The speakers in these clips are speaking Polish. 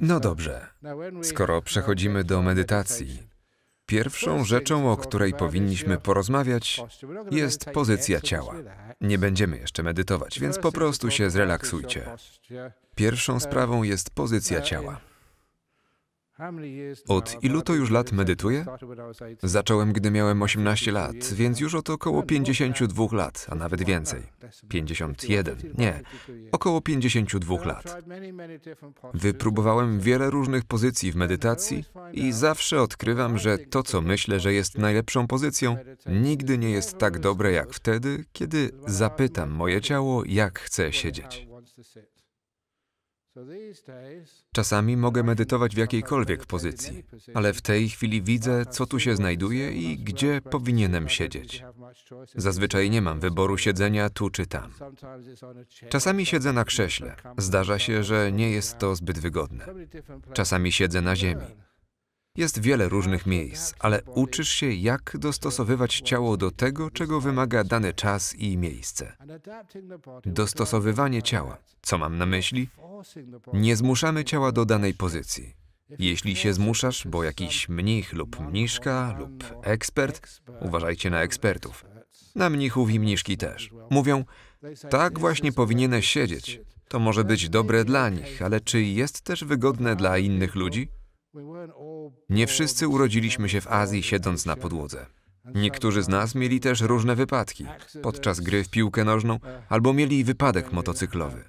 No tak. dobrze, skoro przechodzimy do medytacji, pierwszą rzeczą, o której powinniśmy porozmawiać, jest pozycja ciała. Nie będziemy jeszcze medytować, więc po prostu się zrelaksujcie. Pierwszą um, sprawą jest pozycja uh, ciała. Od ilu to już lat medytuję? Zacząłem, gdy miałem 18 lat, więc już od około 52 lat, a nawet więcej. 51, nie, około 52 lat. Wypróbowałem wiele różnych pozycji w medytacji i zawsze odkrywam, że to, co myślę, że jest najlepszą pozycją, nigdy nie jest tak dobre jak wtedy, kiedy zapytam moje ciało, jak chce siedzieć. Czasami mogę medytować w jakiejkolwiek pozycji, ale w tej chwili widzę, co tu się znajduje i gdzie powinienem siedzieć. Zazwyczaj nie mam wyboru siedzenia tu czy tam. Czasami siedzę na krześle. Zdarza się, że nie jest to zbyt wygodne. Czasami siedzę na ziemi. Jest wiele różnych miejsc, ale uczysz się, jak dostosowywać ciało do tego, czego wymaga dany czas i miejsce. Dostosowywanie ciała. Co mam na myśli? Nie zmuszamy ciała do danej pozycji. Jeśli się zmuszasz, bo jakiś mnich lub mniszka lub ekspert, uważajcie na ekspertów. Na mnichów i mniszki też. Mówią, tak właśnie powinieneś siedzieć. To może być dobre dla nich, ale czy jest też wygodne dla innych ludzi? Nie wszyscy urodziliśmy się w Azji siedząc na podłodze. Niektórzy z nas mieli też różne wypadki podczas gry w piłkę nożną albo mieli wypadek motocyklowy.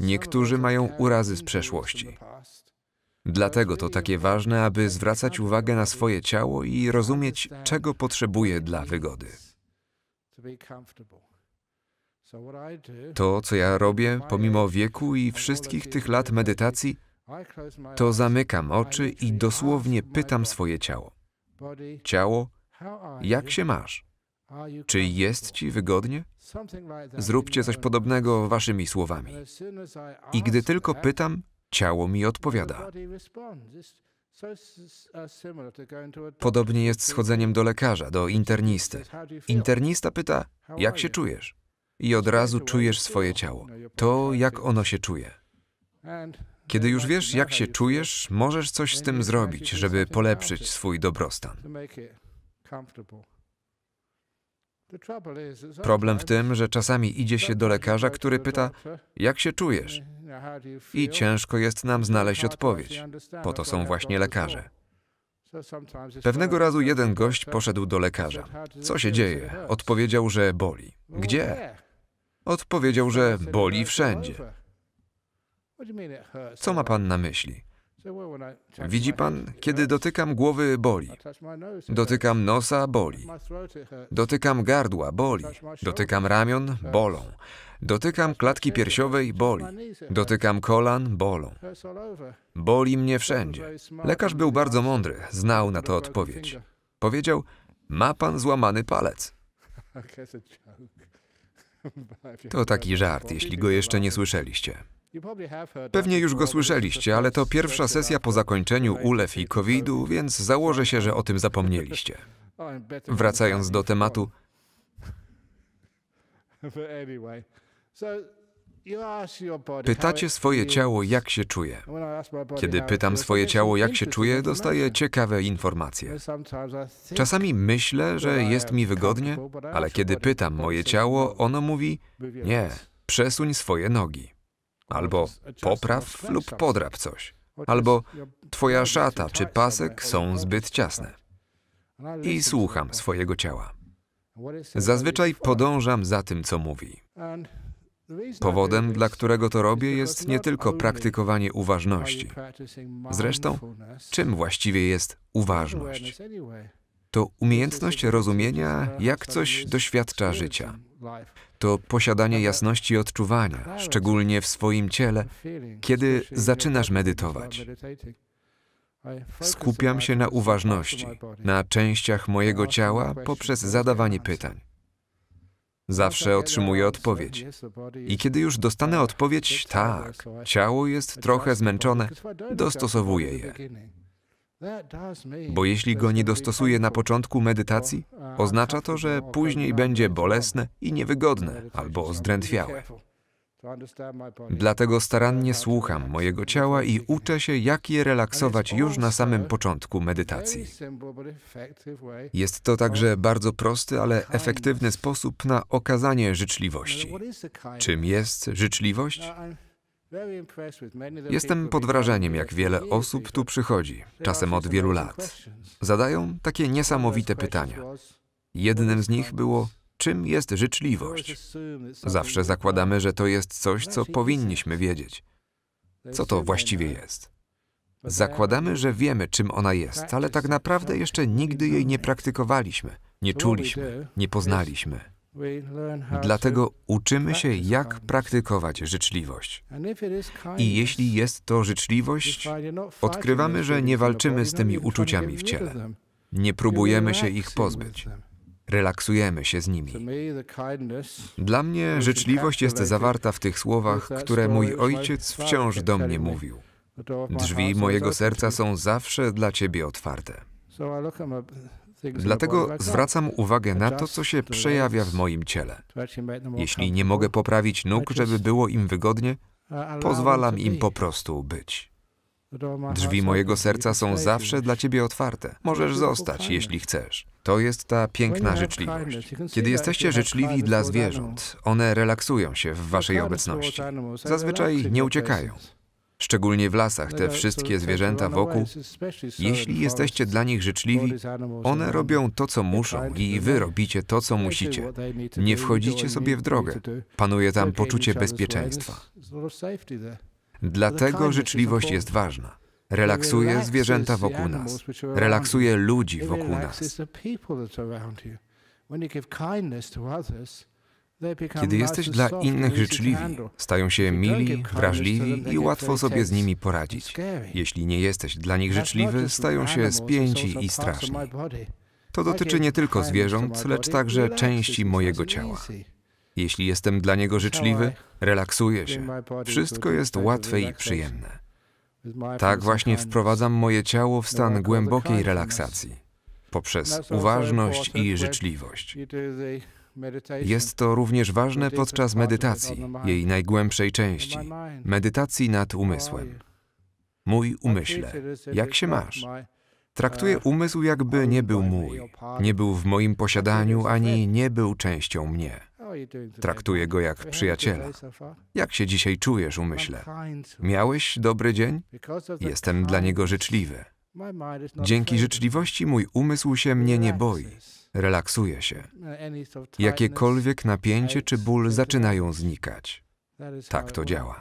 Niektórzy mają urazy z przeszłości. Dlatego to takie ważne, aby zwracać uwagę na swoje ciało i rozumieć, czego potrzebuje dla wygody. To, co ja robię, pomimo wieku i wszystkich tych lat medytacji, to zamykam oczy i dosłownie pytam swoje ciało. Ciało, jak się masz? Czy jest ci wygodnie? Zróbcie coś podobnego waszymi słowami. I gdy tylko pytam, ciało mi odpowiada. Podobnie jest z chodzeniem do lekarza, do internisty. Internista pyta, jak się czujesz? i od razu czujesz swoje ciało, to jak ono się czuje. Kiedy już wiesz, jak się czujesz, możesz coś z tym zrobić, żeby polepszyć swój dobrostan. Problem w tym, że czasami idzie się do lekarza, który pyta, jak się czujesz? I ciężko jest nam znaleźć odpowiedź. Po to są właśnie lekarze. Pewnego razu jeden gość poszedł do lekarza. Co się dzieje? Odpowiedział, że boli. Gdzie? Odpowiedział, że boli wszędzie. Co ma pan na myśli? Widzi pan, kiedy dotykam głowy, boli. Dotykam nosa, boli. Dotykam gardła, boli. Dotykam ramion, bolą. Dotykam klatki piersiowej, boli. Dotykam kolan, bolą. Boli mnie wszędzie. Lekarz był bardzo mądry, znał na to odpowiedź. Powiedział, ma pan złamany palec. To taki żart, jeśli go jeszcze nie słyszeliście. Pewnie już go słyszeliście, ale to pierwsza sesja po zakończeniu ulew i COVID-u, więc założę się, że o tym zapomnieliście. Wracając do tematu. Pytacie swoje ciało, jak się czuje. Kiedy pytam swoje ciało, jak się czuje, dostaję ciekawe informacje. Czasami myślę, że jest mi wygodnie, ale kiedy pytam moje ciało, ono mówi: Nie, przesuń swoje nogi. Albo popraw lub podrap coś. Albo twoja szata czy pasek są zbyt ciasne. I słucham swojego ciała. Zazwyczaj podążam za tym, co mówi. Powodem, dla którego to robię, jest nie tylko praktykowanie uważności. Zresztą, czym właściwie jest uważność? To umiejętność rozumienia, jak coś doświadcza życia. To posiadanie jasności odczuwania, szczególnie w swoim ciele, kiedy zaczynasz medytować. Skupiam się na uważności, na częściach mojego ciała poprzez zadawanie pytań. Zawsze otrzymuję odpowiedź. I kiedy już dostanę odpowiedź, tak, ciało jest trochę zmęczone, dostosowuję je. Bo jeśli go nie dostosuję na początku medytacji, oznacza to, że później będzie bolesne i niewygodne albo zdrętwiałe. Dlatego starannie słucham mojego ciała i uczę się, jak je relaksować już na samym początku medytacji. Jest to także bardzo prosty, ale efektywny sposób na okazanie życzliwości. Czym jest życzliwość? Jestem pod wrażeniem, jak wiele osób tu przychodzi, czasem od wielu lat. Zadają takie niesamowite pytania. Jednym z nich było: Czym jest życzliwość? Zawsze zakładamy, że to jest coś, co powinniśmy wiedzieć. Co to właściwie jest? Zakładamy, że wiemy, czym ona jest, ale tak naprawdę jeszcze nigdy jej nie praktykowaliśmy, nie czuliśmy, nie poznaliśmy. Dlatego uczymy się, jak praktykować życzliwość. I jeśli jest to życzliwość, odkrywamy, że nie walczymy z tymi uczuciami w ciele. Nie próbujemy się ich pozbyć relaksujemy się z nimi. Dla mnie życzliwość jest zawarta w tych słowach, które mój ojciec wciąż do mnie mówił. Drzwi mojego serca są zawsze dla ciebie otwarte. Dlatego zwracam uwagę na to, co się przejawia w moim ciele. Jeśli nie mogę poprawić nóg, żeby było im wygodnie, pozwalam im po prostu być. Drzwi mojego serca są zawsze dla ciebie otwarte. Możesz zostać, jeśli chcesz. To jest ta piękna życzliwość. Kiedy jesteście życzliwi dla zwierząt, one relaksują się w waszej obecności. Zazwyczaj nie uciekają. Szczególnie w lasach te wszystkie zwierzęta wokół, jeśli jesteście dla nich życzliwi, one robią to, co muszą i wy robicie to, co musicie. Nie wchodzicie sobie w drogę. Panuje tam poczucie bezpieczeństwa. Dlatego życzliwość jest ważna. Relaksuje zwierzęta wokół nas. Relaksuje ludzi wokół nas. Kiedy jesteś dla innych życzliwi, stają się mili, wrażliwi i łatwo sobie z nimi poradzić. Jeśli nie jesteś dla nich życzliwy, stają się spięci i straszni. To dotyczy nie tylko zwierząt, lecz także części mojego ciała. Jeśli jestem dla niego życzliwy, relaksuję się. Wszystko jest łatwe i przyjemne. Tak właśnie wprowadzam moje ciało w stan głębokiej relaksacji poprzez uważność i życzliwość. Jest to również ważne podczas medytacji, jej najgłębszej części, medytacji nad umysłem. Mój umyśle, jak się masz? Traktuję umysł, jakby nie był mój, nie był w moim posiadaniu ani nie był częścią mnie. Traktuję go jak przyjaciela. Jak się dzisiaj czujesz, umyślę? Miałeś dobry dzień? Jestem dla niego życzliwy. Dzięki życzliwości mój umysł się mnie nie boi. Relaksuje się. Jakiekolwiek napięcie czy ból zaczynają znikać. Tak to działa.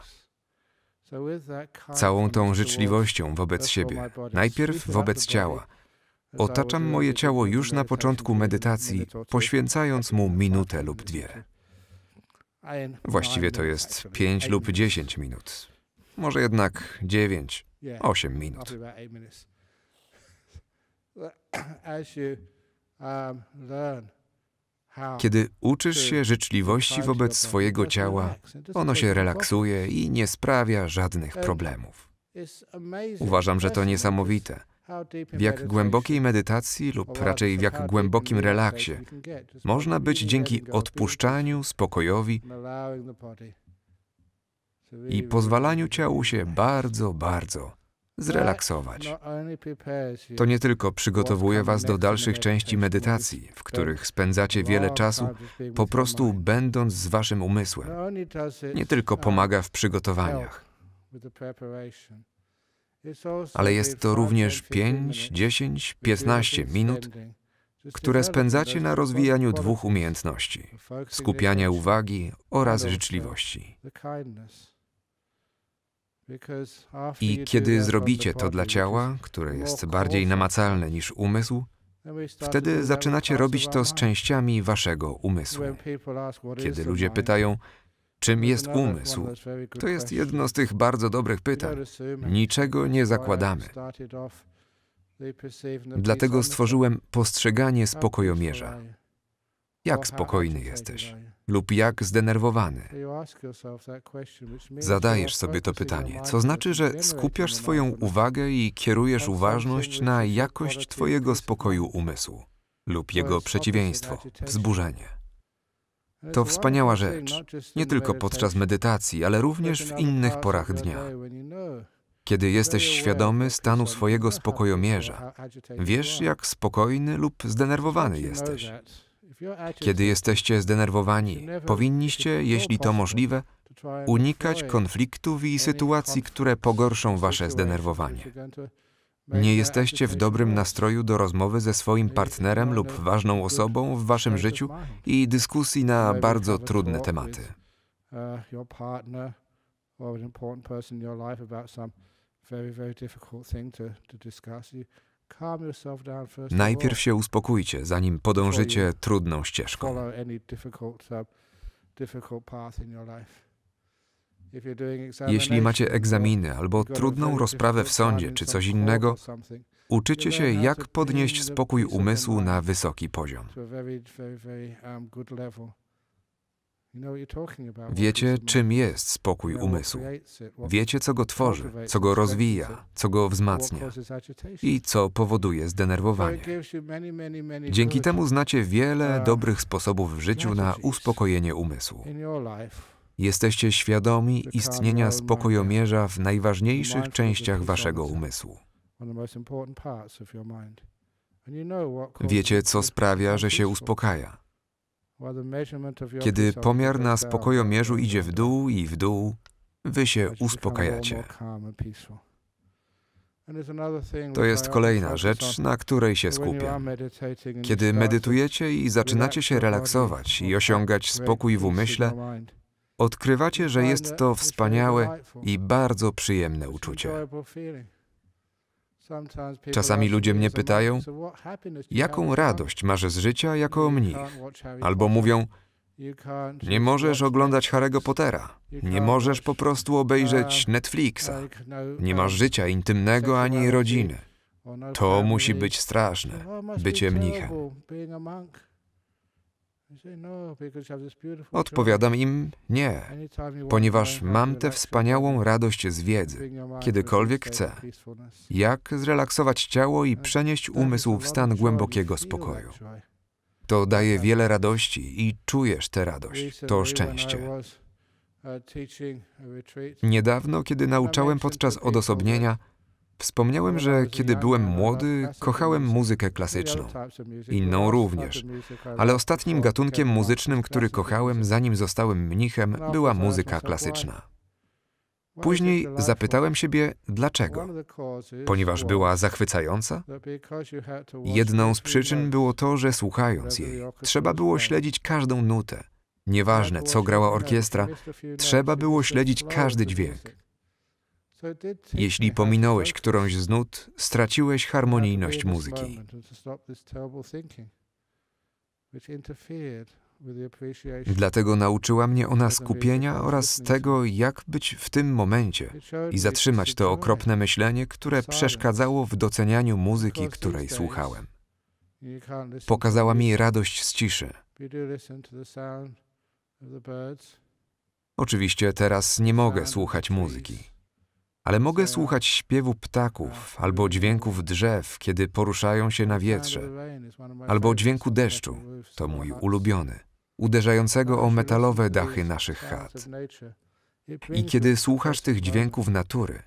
Całą tą życzliwością wobec siebie, najpierw wobec ciała, Otaczam moje ciało już na początku medytacji, poświęcając mu minutę lub dwie. Właściwie to jest 5 lub 10 minut. Może jednak 9, 8 minut. Kiedy uczysz się życzliwości wobec swojego ciała, ono się relaksuje i nie sprawia żadnych problemów. Uważam, że to niesamowite w jak głębokiej medytacji lub raczej w jak głębokim relaksie można być dzięki odpuszczaniu, spokojowi i pozwalaniu ciału się bardzo, bardzo zrelaksować. To nie tylko przygotowuje Was do dalszych części medytacji, w których spędzacie wiele czasu, po prostu będąc z Waszym umysłem. Nie tylko pomaga w um, przygotowaniach ale jest to również 5, 10, 15 minut, które spędzacie na rozwijaniu dwóch umiejętności skupiania uwagi oraz życzliwości. I kiedy zrobicie to dla ciała, które jest bardziej namacalne niż umysł, wtedy zaczynacie robić to z częściami waszego umysłu. Kiedy ludzie pytają, Czym jest umysł? To jest jedno z tych bardzo dobrych pytań. Niczego nie zakładamy. Dlatego stworzyłem postrzeganie spokojomierza. Jak spokojny jesteś? Lub jak zdenerwowany? Zadajesz sobie to pytanie, co znaczy, że skupiasz swoją uwagę i kierujesz uważność na jakość Twojego spokoju umysłu lub jego przeciwieństwo wzburzenie. To wspaniała rzecz, nie tylko podczas medytacji, ale również w innych porach dnia. Kiedy jesteś świadomy stanu swojego spokojomierza, wiesz, jak spokojny lub zdenerwowany jesteś. Kiedy jesteście zdenerwowani, powinniście, jeśli to możliwe, unikać konfliktów i sytuacji, które pogorszą wasze zdenerwowanie. Nie jesteście w dobrym nastroju do rozmowy ze swoim partnerem lub ważną osobą w waszym życiu i dyskusji na bardzo trudne tematy. Uh, Najpierw się uspokójcie, zanim podążycie trudną ścieżką. Jeśli macie egzaminy albo trudną rozprawę w sądzie czy coś innego, uczycie się, jak podnieść spokój umysłu na wysoki poziom. Um, Wiecie, czym jest spokój umysłu. Wiecie, co go tworzy, co go rozwija, co go wzmacnia i co powoduje zdenerwowanie. Dzięki temu znacie wiele um, dobrych sposobów w życiu na uspokojenie umysłu jesteście świadomi istnienia spokojomierza w najważniejszych częściach waszego umysłu. Wiecie, co sprawia, że się uspokaja. Kiedy pomiar na spokojomierzu idzie w dół i w dół, wy się uspokajacie. To jest kolejna rzecz, na której się skupiam. Kiedy medytujecie i zaczynacie się relaksować i osiągać spokój w umyśle, odkrywacie, że jest to wspaniałe i bardzo przyjemne uczucie. Czasami ludzie mnie pytają, jaką radość masz z życia jako mnich? Albo mówią, nie możesz oglądać Harry'ego Pottera, nie możesz po prostu obejrzeć um, Netflixa, no, nie um, masz życia intymnego ani rodziny. No to musi być straszne, oh, bycie mnichem. No, Odpowiadam im nie, ponieważ mam tę wspaniałą radość z wiedzy, kiedykolwiek chcę, jak zrelaksować ciało i przenieść umysł w stan głębokiego spokoju. To daje wiele radości i czujesz tę radość, to szczęście. Niedawno, kiedy nauczałem podczas odosobnienia, Wspomniałem, że kiedy byłem młody, kochałem muzykę klasyczną. Inną również. Ale ostatnim gatunkiem muzycznym, który kochałem, zanim zostałem mnichem, była muzyka klasyczna. Później zapytałem siebie, dlaczego? Ponieważ była zachwycająca? Jedną z przyczyn było to, że słuchając jej, trzeba było śledzić każdą nutę. Nieważne, co grała orkiestra, trzeba było śledzić każdy dźwięk. Jeśli pominąłeś którąś z nut, straciłeś harmonijność muzyki. Dlatego nauczyła mnie ona skupienia oraz tego, jak być w tym momencie i zatrzymać to okropne myślenie, które przeszkadzało w docenianiu muzyki, której słuchałem. Pokazała mi radość z ciszy. Oczywiście teraz nie mogę słuchać muzyki ale mogę słuchać śpiewu ptaków albo dźwięków drzew, kiedy poruszają się na wietrze, albo dźwięku deszczu, to mój ulubiony, uderzającego o metalowe dachy naszych chat. I kiedy słuchasz tych dźwięków natury,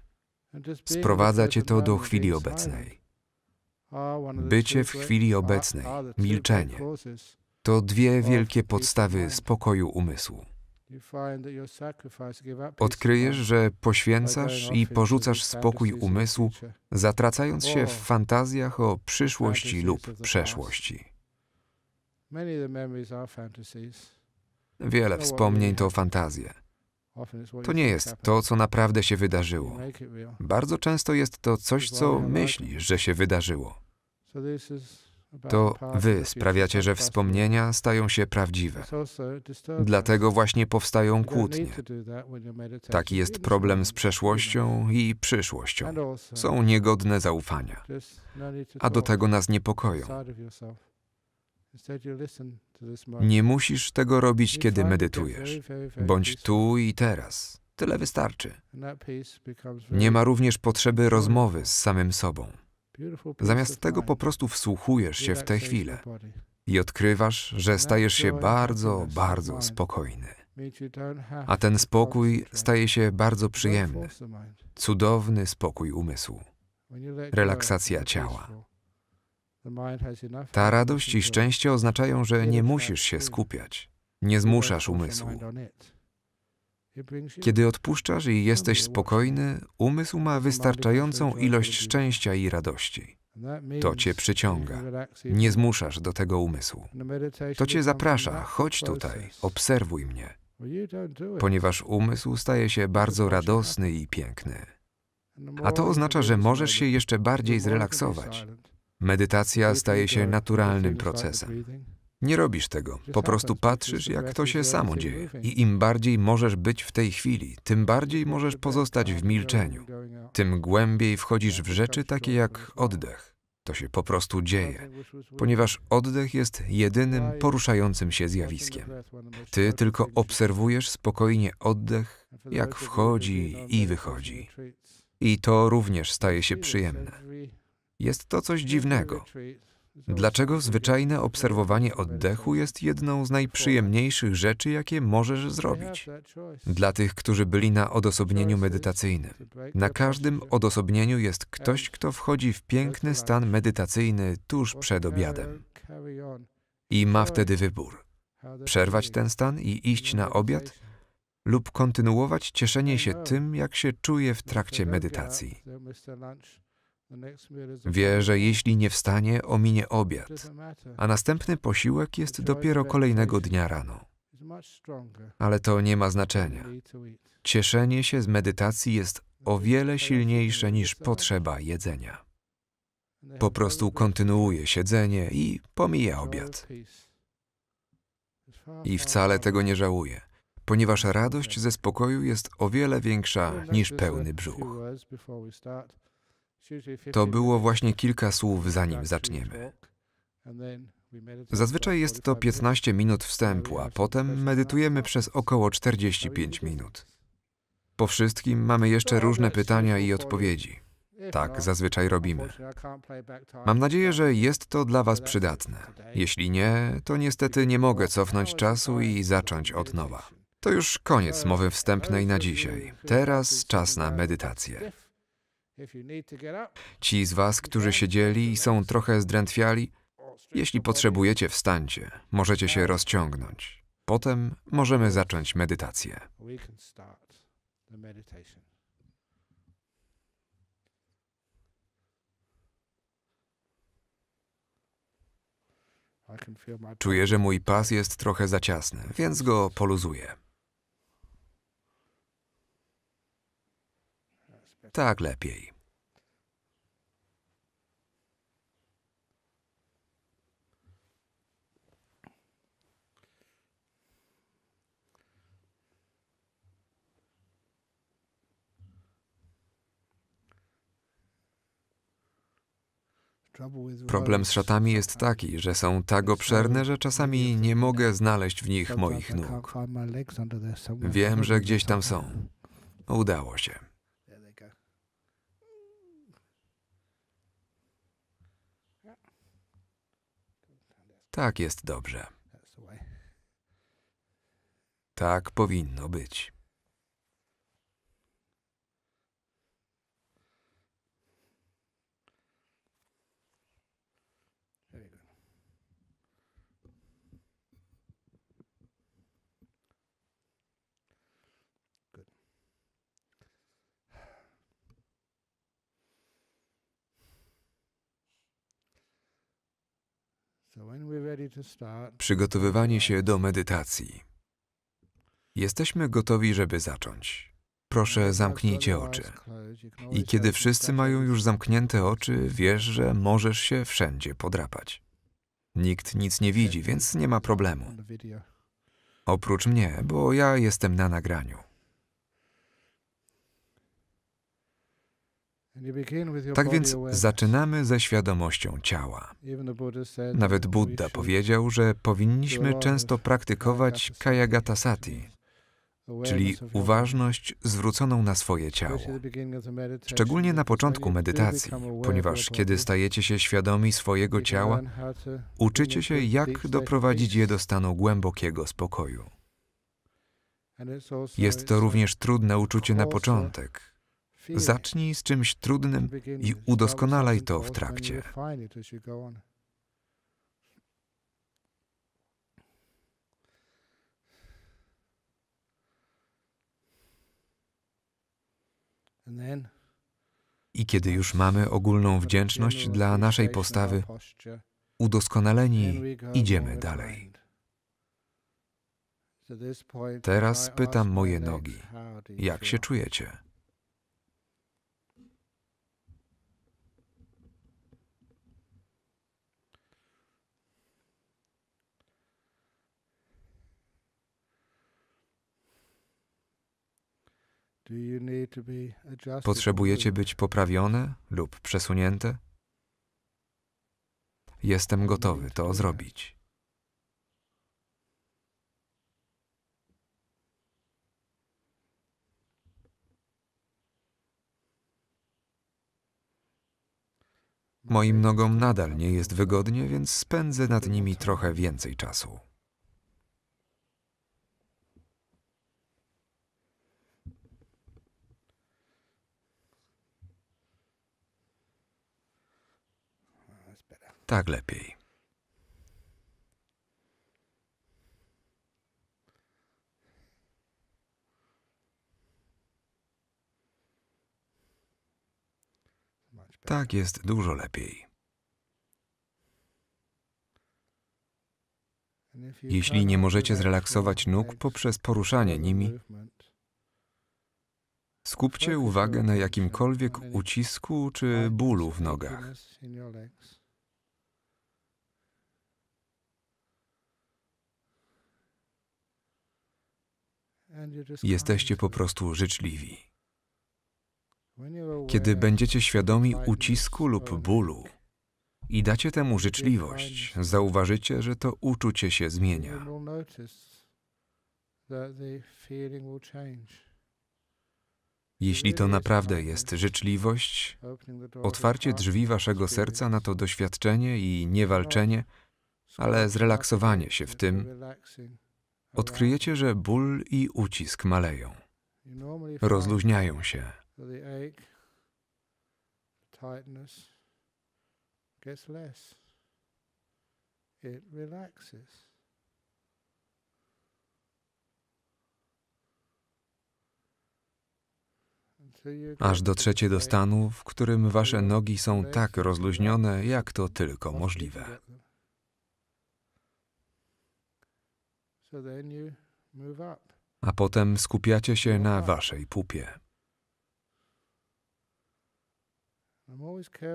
sprowadza cię to do chwili obecnej. Bycie w chwili obecnej, milczenie, to dwie wielkie podstawy spokoju umysłu. Odkryjesz, że poświęcasz i porzucasz spokój umysłu, zatracając się w oh. fantazjach o przyszłości lub przeszłości. Wiele no wspomnień to fantazje. To nie jest to, co naprawdę się wydarzyło. Bardzo często jest to coś, co myślisz, że się wydarzyło. To wy sprawiacie, że wspomnienia stają się prawdziwe. Dlatego właśnie powstają kłótnie. Taki jest problem z przeszłością i przyszłością. Są niegodne zaufania, no a do tego nas niepokoją. Nie musisz tego robić, kiedy medytujesz. Bądź tu i teraz. Tyle wystarczy. Nie ma również potrzeby rozmowy z samym sobą. Zamiast tego po prostu wsłuchujesz się w tę chwilę i odkrywasz, że stajesz się bardzo, bardzo spokojny. A ten spokój staje się bardzo przyjemny. Cudowny spokój umysłu. Relaksacja ciała. Ta radość i szczęście oznaczają, że nie musisz się skupiać, nie zmuszasz umysłu. Kiedy odpuszczasz i jesteś spokojny, umysł ma wystarczającą ilość szczęścia i radości. To cię przyciąga. Nie zmuszasz do tego umysłu. To cię zaprasza, chodź tutaj, obserwuj mnie. Ponieważ umysł staje się bardzo radosny i piękny. A to oznacza, że możesz się jeszcze bardziej zrelaksować. Medytacja staje się naturalnym procesem. Nie robisz tego, po prostu patrzysz, jak to się samo dzieje. I im bardziej możesz być w tej chwili, tym bardziej możesz tak. pozostać w tak, milczeniu. Tym głębiej wchodzisz w tak, rzeczy takie jak oddech. To się po prostu dzieje, ponieważ oddech jest jedynym poruszającym się zjawiskiem. Ty tylko obserwujesz spokojnie oddech, jak wchodzi i wychodzi. I to również staje się przyjemne. Jest to coś dziwnego. Dlaczego zwyczajne obserwowanie oddechu jest jedną z najprzyjemniejszych rzeczy, jakie możesz zrobić? Dla tych, którzy byli na odosobnieniu medytacyjnym. Na każdym odosobnieniu jest ktoś, kto wchodzi w piękny stan medytacyjny tuż przed obiadem. I ma wtedy wybór: przerwać ten stan i iść na obiad, lub kontynuować cieszenie się tym, jak się czuje w trakcie medytacji. Wie, że jeśli nie wstanie, ominie obiad, a następny posiłek jest dopiero kolejnego dnia rano. Ale to nie ma znaczenia. Cieszenie się z medytacji jest o wiele silniejsze niż potrzeba jedzenia. Po prostu kontynuuje siedzenie i pomija obiad. I wcale tego nie żałuje, ponieważ radość ze spokoju jest o wiele większa niż pełny brzuch. To było właśnie kilka słów, zanim tak, zaczniemy. Zazwyczaj jest to 15 minut wstępu, a potem medytujemy przez około 45 minut. Po wszystkim mamy jeszcze różne pytania i odpowiedzi. Tak zazwyczaj robimy. Mam nadzieję, że jest to dla Was przydatne. Jeśli nie, to niestety nie mogę cofnąć czasu i zacząć od nowa. To już koniec mowy wstępnej na dzisiaj. Teraz czas na medytację. Ci z was, którzy siedzieli i są trochę zdrętwiali, jeśli potrzebujecie, wstańcie, możecie się rozciągnąć. Potem możemy zacząć medytację. Czuję, że mój pas jest trochę za ciasny, więc go poluzuję. Tak lepiej. Problem z szatami jest taki, że są tak obszerne, że czasami nie mogę znaleźć w nich moich nóg. Wiem, że gdzieś tam są. Udało się. Tak jest dobrze. Tak powinno być. Przygotowywanie się do medytacji. Jesteśmy gotowi, żeby zacząć. Proszę, zamknijcie oczy. I kiedy wszyscy mają już zamknięte oczy, wiesz, że możesz się wszędzie podrapać. Nikt nic nie widzi, więc nie ma problemu. Oprócz mnie, bo ja jestem na nagraniu. Tak więc zaczynamy ze świadomością ciała. Nawet Buddha powiedział, że powinniśmy często praktykować kayagatasati, czyli uważność zwróconą na swoje ciało. Szczególnie na początku medytacji, ponieważ kiedy stajecie się świadomi swojego ciała, uczycie się, jak doprowadzić je do stanu głębokiego spokoju. Jest to uh, również trudne uczucie na początek Zacznij z czymś trudnym i udoskonalaj to w trakcie. I kiedy już mamy ogólną wdzięczność dla naszej postawy, udoskonaleni idziemy dalej. Teraz pytam moje nogi, jak się czujecie? Potrzebujecie być poprawione lub przesunięte? Jestem gotowy to zrobić. Moim nogom nadal nie jest wygodnie, więc spędzę nad nimi trochę więcej czasu. tak lepiej. Tak jest dużo lepiej. Jeśli nie możecie zrelaksować nóg poprzez poruszanie nimi, skupcie uwagę na jakimkolwiek ucisku czy bólu w nogach. Jesteście po prostu życzliwi. Kiedy będziecie świadomi ucisku lub bólu i dacie temu życzliwość, zauważycie, że to uczucie się zmienia. Jeśli to naprawdę jest życzliwość, otwarcie drzwi waszego serca na to doświadczenie i nie walczenie, ale zrelaksowanie się w tym, odkryjecie, że ból i ucisk maleją, rozluźniają się. Aż dotrzecie do stanu, w którym wasze nogi są tak rozluźnione, jak to tylko możliwe. a potem skupiacie się na waszej pupie.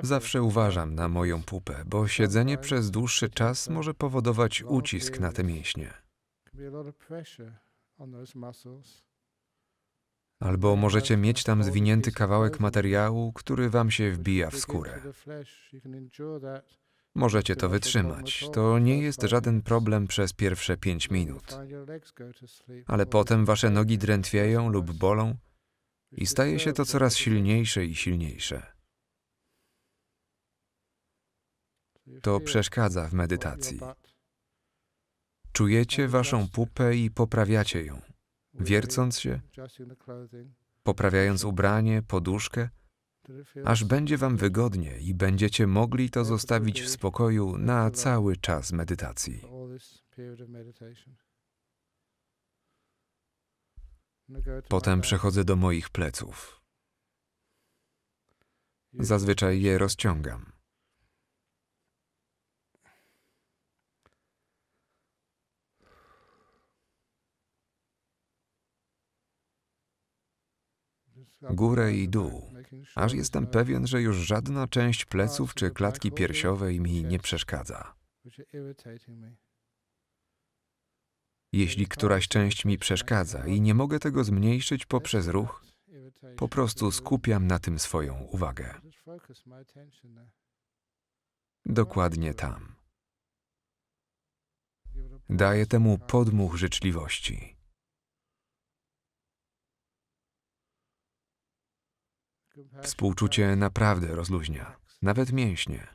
Zawsze uważam na moją pupę, bo siedzenie przez dłuższy czas może powodować ucisk na te mięśnie. Albo możecie mieć tam zwinięty kawałek materiału, który wam się wbija w skórę. Możecie to wytrzymać. To nie jest żaden problem przez pierwsze pięć minut. Ale potem wasze nogi drętwieją lub bolą i staje się to coraz silniejsze i silniejsze. To przeszkadza w medytacji. Czujecie waszą pupę i poprawiacie ją, wiercąc się, poprawiając ubranie, poduszkę – aż będzie Wam wygodnie i będziecie mogli to zostawić w spokoju na cały czas medytacji. Potem przechodzę do moich pleców. Zazwyczaj je rozciągam. Górę i dół aż jestem pewien, że już żadna część pleców czy tak klatki piersiowej mi nie przeszkadza. Jeśli któraś część mi przeszkadza i nie mogę tego zmniejszyć poprzez ruch, po prostu skupiam na tym swoją uwagę. Dokładnie tam. Daję temu podmuch życzliwości. Współczucie naprawdę rozluźnia, nawet mięśnie.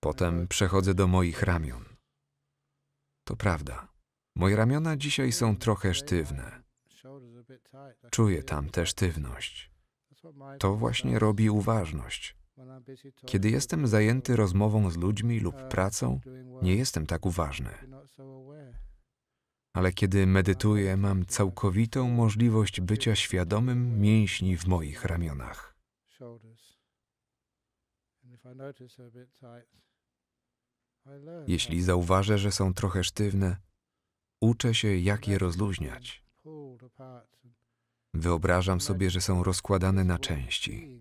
Potem przechodzę do moich ramion. To prawda. Moje ramiona dzisiaj są trochę sztywne. Czuję tam tę sztywność. To właśnie robi uważność. Kiedy jestem zajęty rozmową z ludźmi lub pracą, nie jestem tak uważny ale kiedy medytuję, mam całkowitą możliwość bycia świadomym mięśni w moich ramionach. Jeśli zauważę, że są trochę sztywne, uczę się, jak je rozluźniać. Wyobrażam sobie, że są rozkładane na części.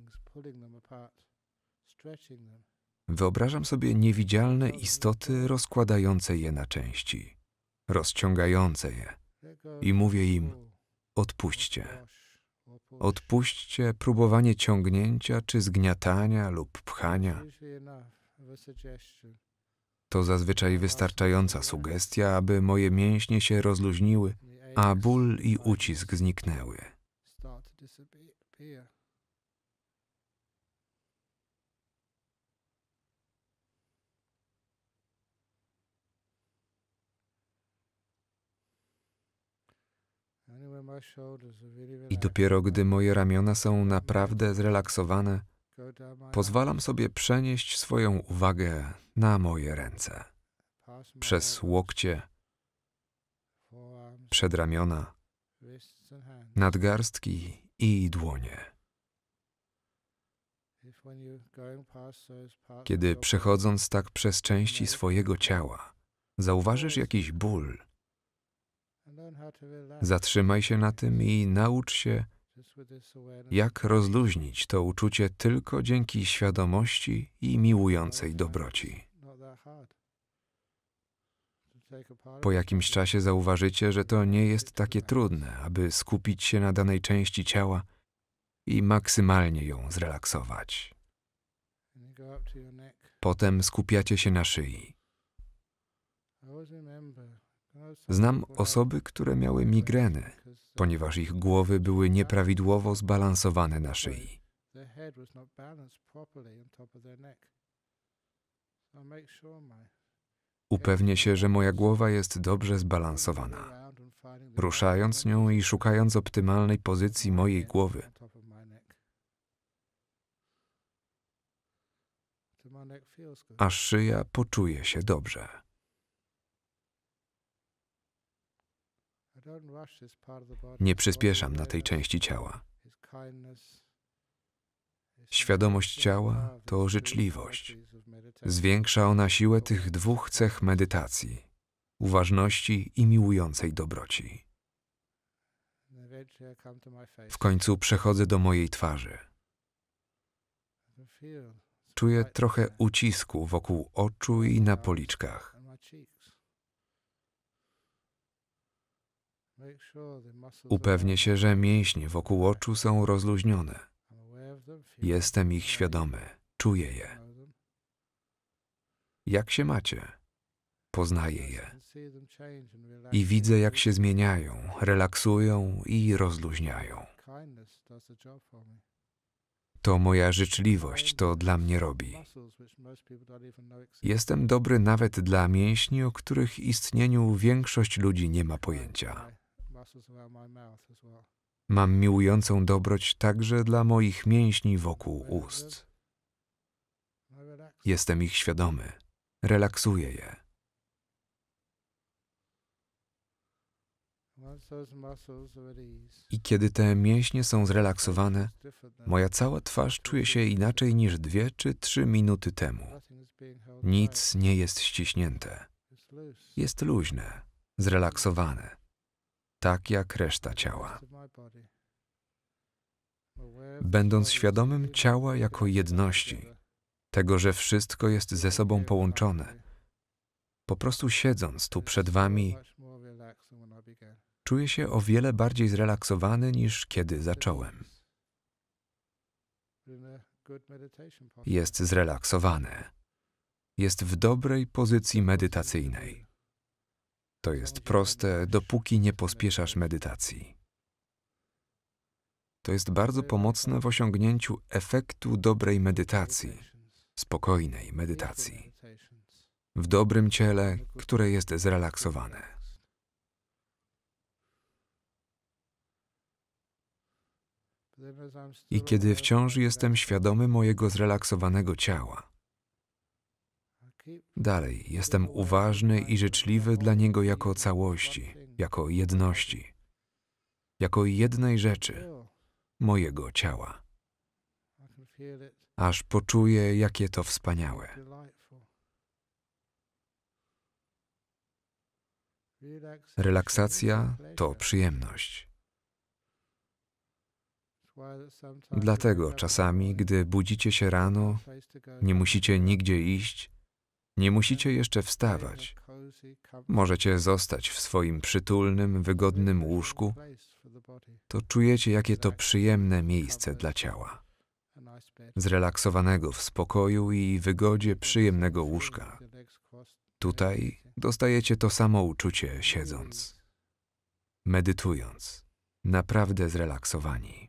Wyobrażam sobie niewidzialne istoty rozkładające je na części rozciągające je. I mówię im: odpuśćcie. Odpuśćcie próbowanie ciągnięcia czy zgniatania lub pchania. To zazwyczaj wystarczająca sugestia, aby moje mięśnie się rozluźniły, a ból i ucisk zniknęły. I dopiero gdy moje ramiona są naprawdę zrelaksowane, pozwalam sobie przenieść swoją uwagę na moje ręce. Przez łokcie, przedramiona, nadgarstki i dłonie. Kiedy przechodząc tak przez części swojego ciała, zauważysz jakiś ból, Zatrzymaj się na tym i naucz się, jak rozluźnić to uczucie tylko dzięki świadomości i miłującej dobroci. Po jakimś czasie zauważycie, że to nie jest takie trudne, aby skupić się na danej części ciała i maksymalnie ją zrelaksować. Potem skupiacie się na szyi. Znam osoby, które miały migreny, ponieważ ich głowy były nieprawidłowo zbalansowane na szyi. Upewnię się, że moja głowa jest dobrze zbalansowana. Ruszając nią i szukając optymalnej pozycji mojej głowy, a szyja poczuje się dobrze. Nie przyspieszam na tej części ciała. Świadomość ciała to życzliwość. Zwiększa ona siłę tych dwóch cech medytacji uważności i miłującej dobroci. W końcu przechodzę do mojej twarzy. Czuję trochę ucisku wokół oczu i na policzkach. Upewnię się, że mięśnie wokół oczu są rozluźnione. Jestem ich świadomy, czuję je. Jak się macie? Poznaję je. I widzę, jak się zmieniają, relaksują i rozluźniają. To moja życzliwość to dla mnie robi. Jestem dobry nawet dla mięśni, o których istnieniu większość ludzi nie ma pojęcia. Mam miłującą dobroć także dla moich mięśni wokół ust. Jestem ich świadomy, relaksuję je. I kiedy te mięśnie są zrelaksowane, moja cała twarz czuje się inaczej niż dwie czy trzy minuty temu. Nic nie jest ściśnięte. Jest luźne, zrelaksowane tak jak reszta ciała. Będąc świadomym ciała jako jedności, tego, że wszystko jest ze sobą połączone, po prostu siedząc tu przed Wami, czuję się o wiele bardziej zrelaksowany niż kiedy zacząłem. Jest zrelaksowany. Jest w dobrej pozycji medytacyjnej. To jest proste, dopóki nie pospieszasz medytacji. To jest bardzo pomocne w osiągnięciu efektu dobrej medytacji, spokojnej medytacji, w dobrym ciele, które jest zrelaksowane. I kiedy wciąż jestem świadomy mojego zrelaksowanego ciała, Dalej, jestem uważny i życzliwy dla Niego jako całości, jako jedności, jako jednej rzeczy, mojego ciała. Aż poczuję, jakie to wspaniałe. Relaksacja to przyjemność. Dlatego czasami, gdy budzicie się rano, nie musicie nigdzie iść, nie musicie jeszcze wstawać. Możecie zostać w swoim przytulnym, wygodnym łóżku. To czujecie, jakie to przyjemne miejsce dla ciała. Zrelaksowanego w spokoju i wygodzie przyjemnego łóżka. Tutaj dostajecie to samo uczucie siedząc, medytując, naprawdę zrelaksowani.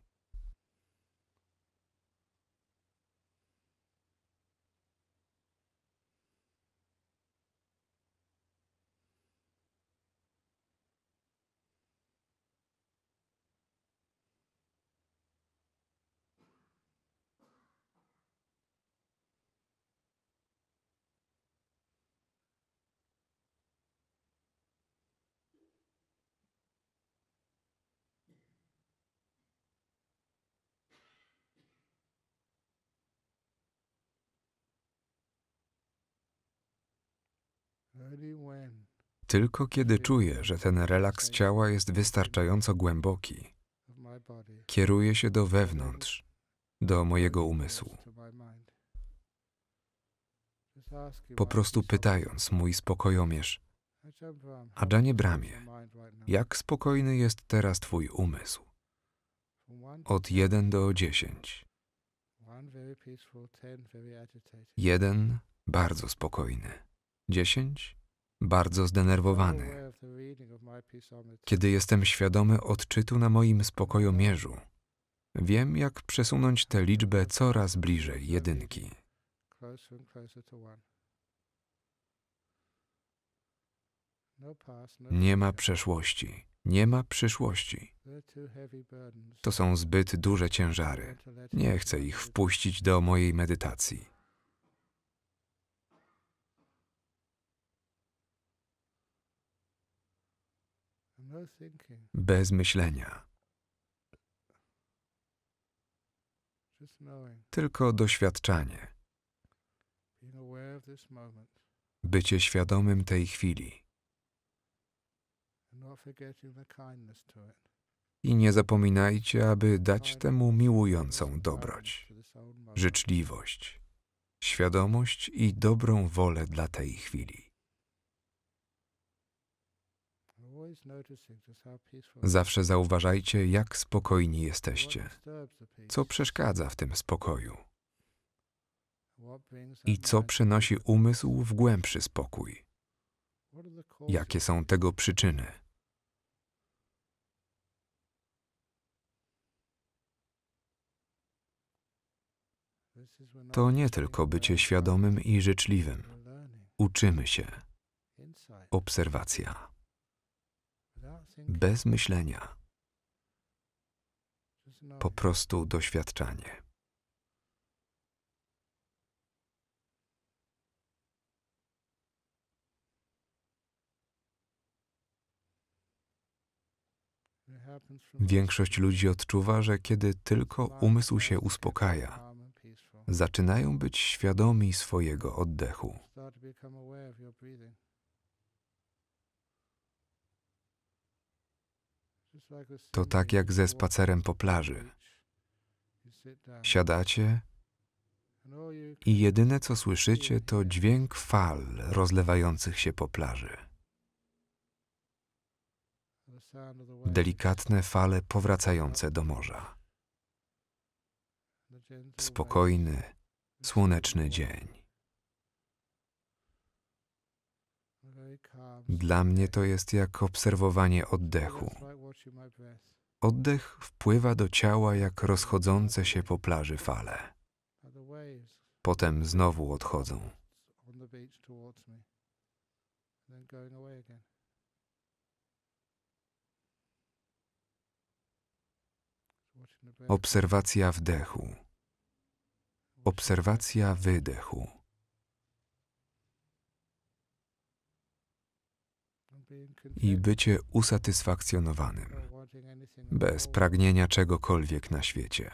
Tylko kiedy czuję, że ten relaks ciała jest wystarczająco głęboki, kieruję się do wewnątrz, do mojego umysłu. Po prostu pytając mój spokojomierz, Adżanie Bramie, jak spokojny jest teraz Twój umysł? Od 1 do 10. 1 bardzo spokojny, 10 bardzo zdenerwowany. Kiedy jestem świadomy odczytu na moim spokojomierzu, wiem, jak przesunąć tę liczbę coraz bliżej jedynki. Nie ma przeszłości, nie ma przyszłości. To są zbyt duże ciężary. Nie chcę ich wpuścić do mojej medytacji. No, bez myślenia. Tylko doświadczanie. Bycie świadomym tej chwili. I nie zapominajcie, aby dać temu miłującą dobroć, życzliwość, świadomość i dobrą wolę dla tej chwili. Zawsze zauważajcie, jak spokojni jesteście, co przeszkadza w tym spokoju i co przynosi umysł w głębszy spokój. Jakie są tego przyczyny? To nie tylko bycie świadomym i życzliwym. Uczymy się. Obserwacja bez myślenia, po prostu doświadczanie. Większość ludzi odczuwa, że kiedy tylko umysł się uspokaja, zaczynają być świadomi swojego oddechu. To tak jak ze spacerem po plaży. Siadacie i jedyne co słyszycie to dźwięk fal rozlewających się po plaży. Delikatne fale powracające do morza. spokojny, słoneczny dzień. Dla mnie to jest jak obserwowanie oddechu. Oddech wpływa do ciała jak rozchodzące się po plaży fale. Potem znowu odchodzą. Obserwacja wdechu. Obserwacja wydechu. i bycie usatysfakcjonowanym, bez pragnienia czegokolwiek na świecie.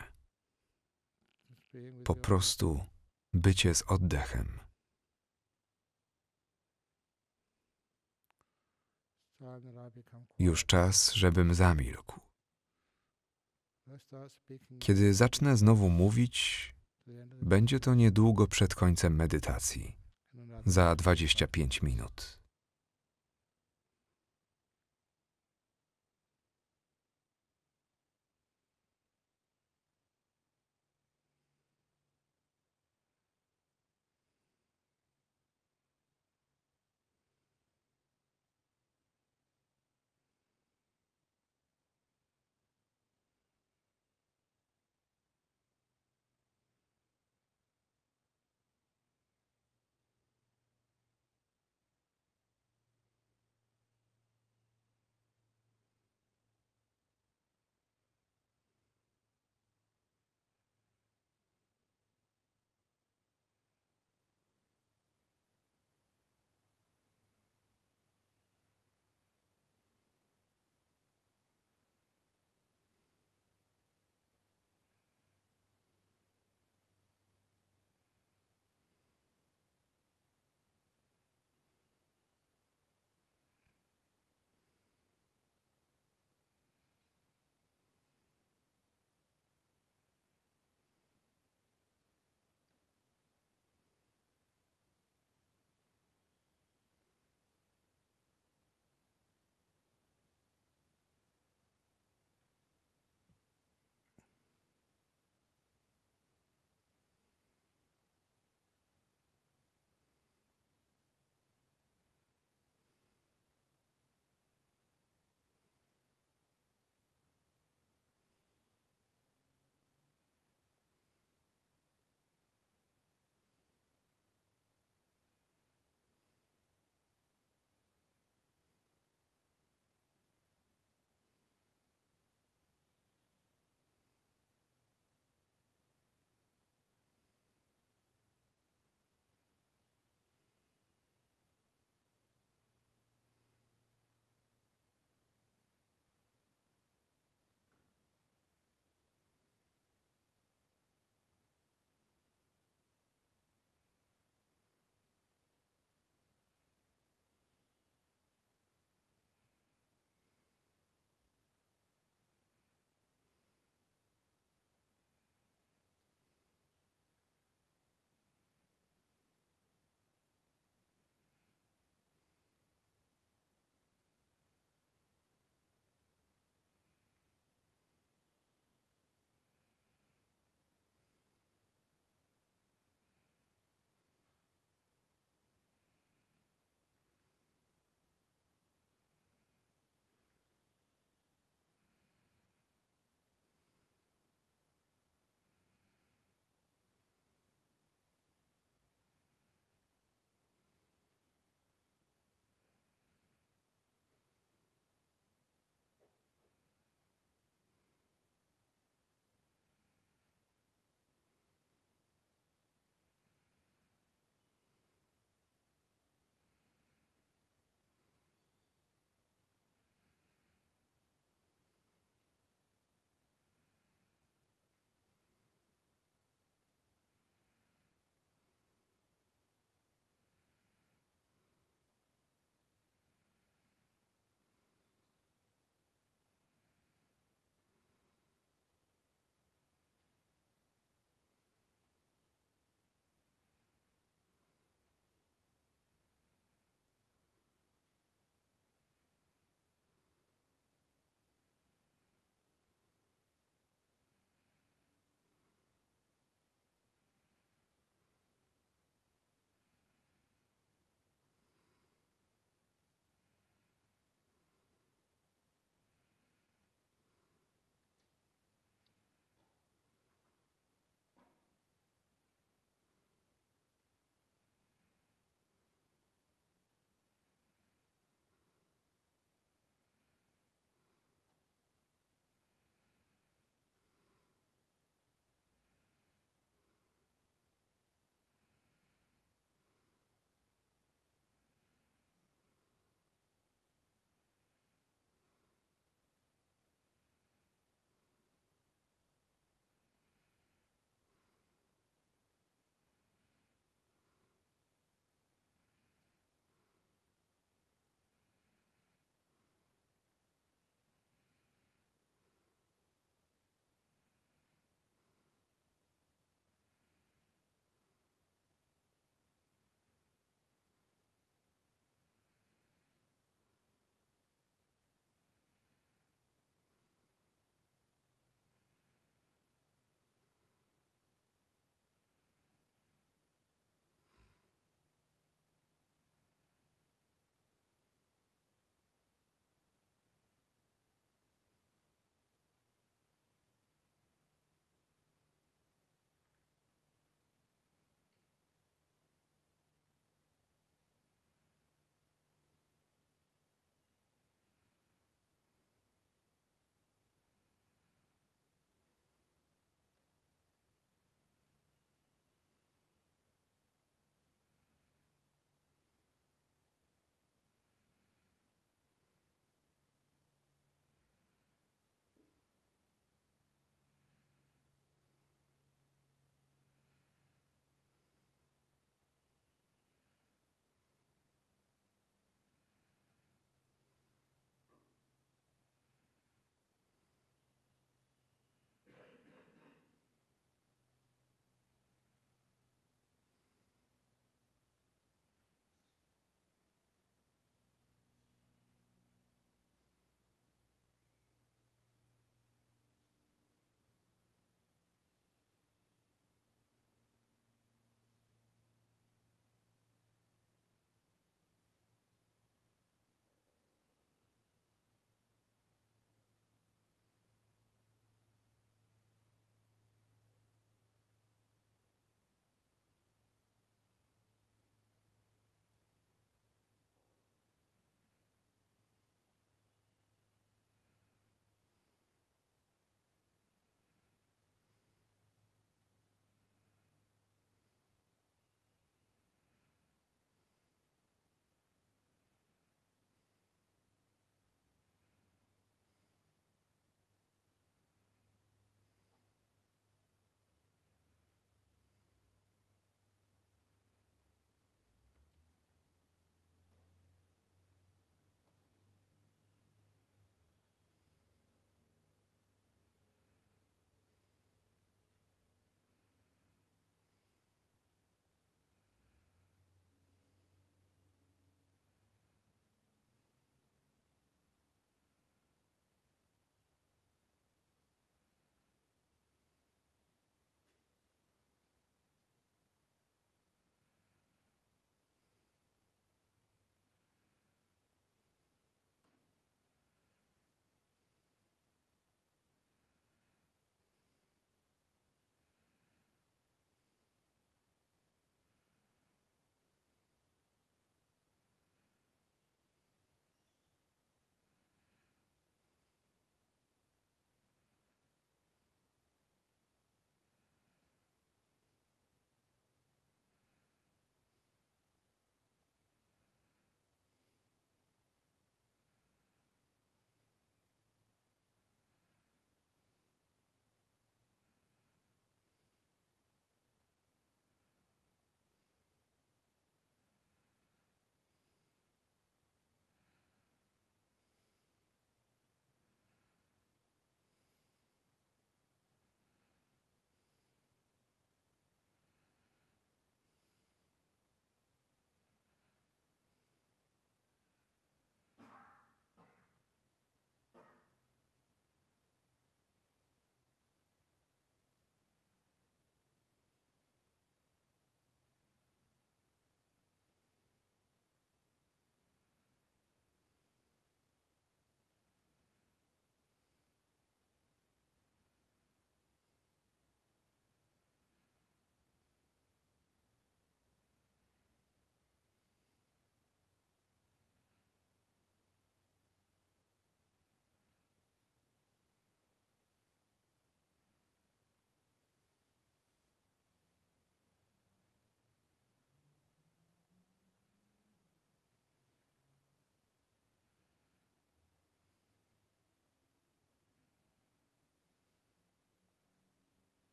Po prostu bycie z oddechem. Już czas, żebym zamilkł. Kiedy zacznę znowu mówić, będzie to niedługo przed końcem medytacji, za 25 minut.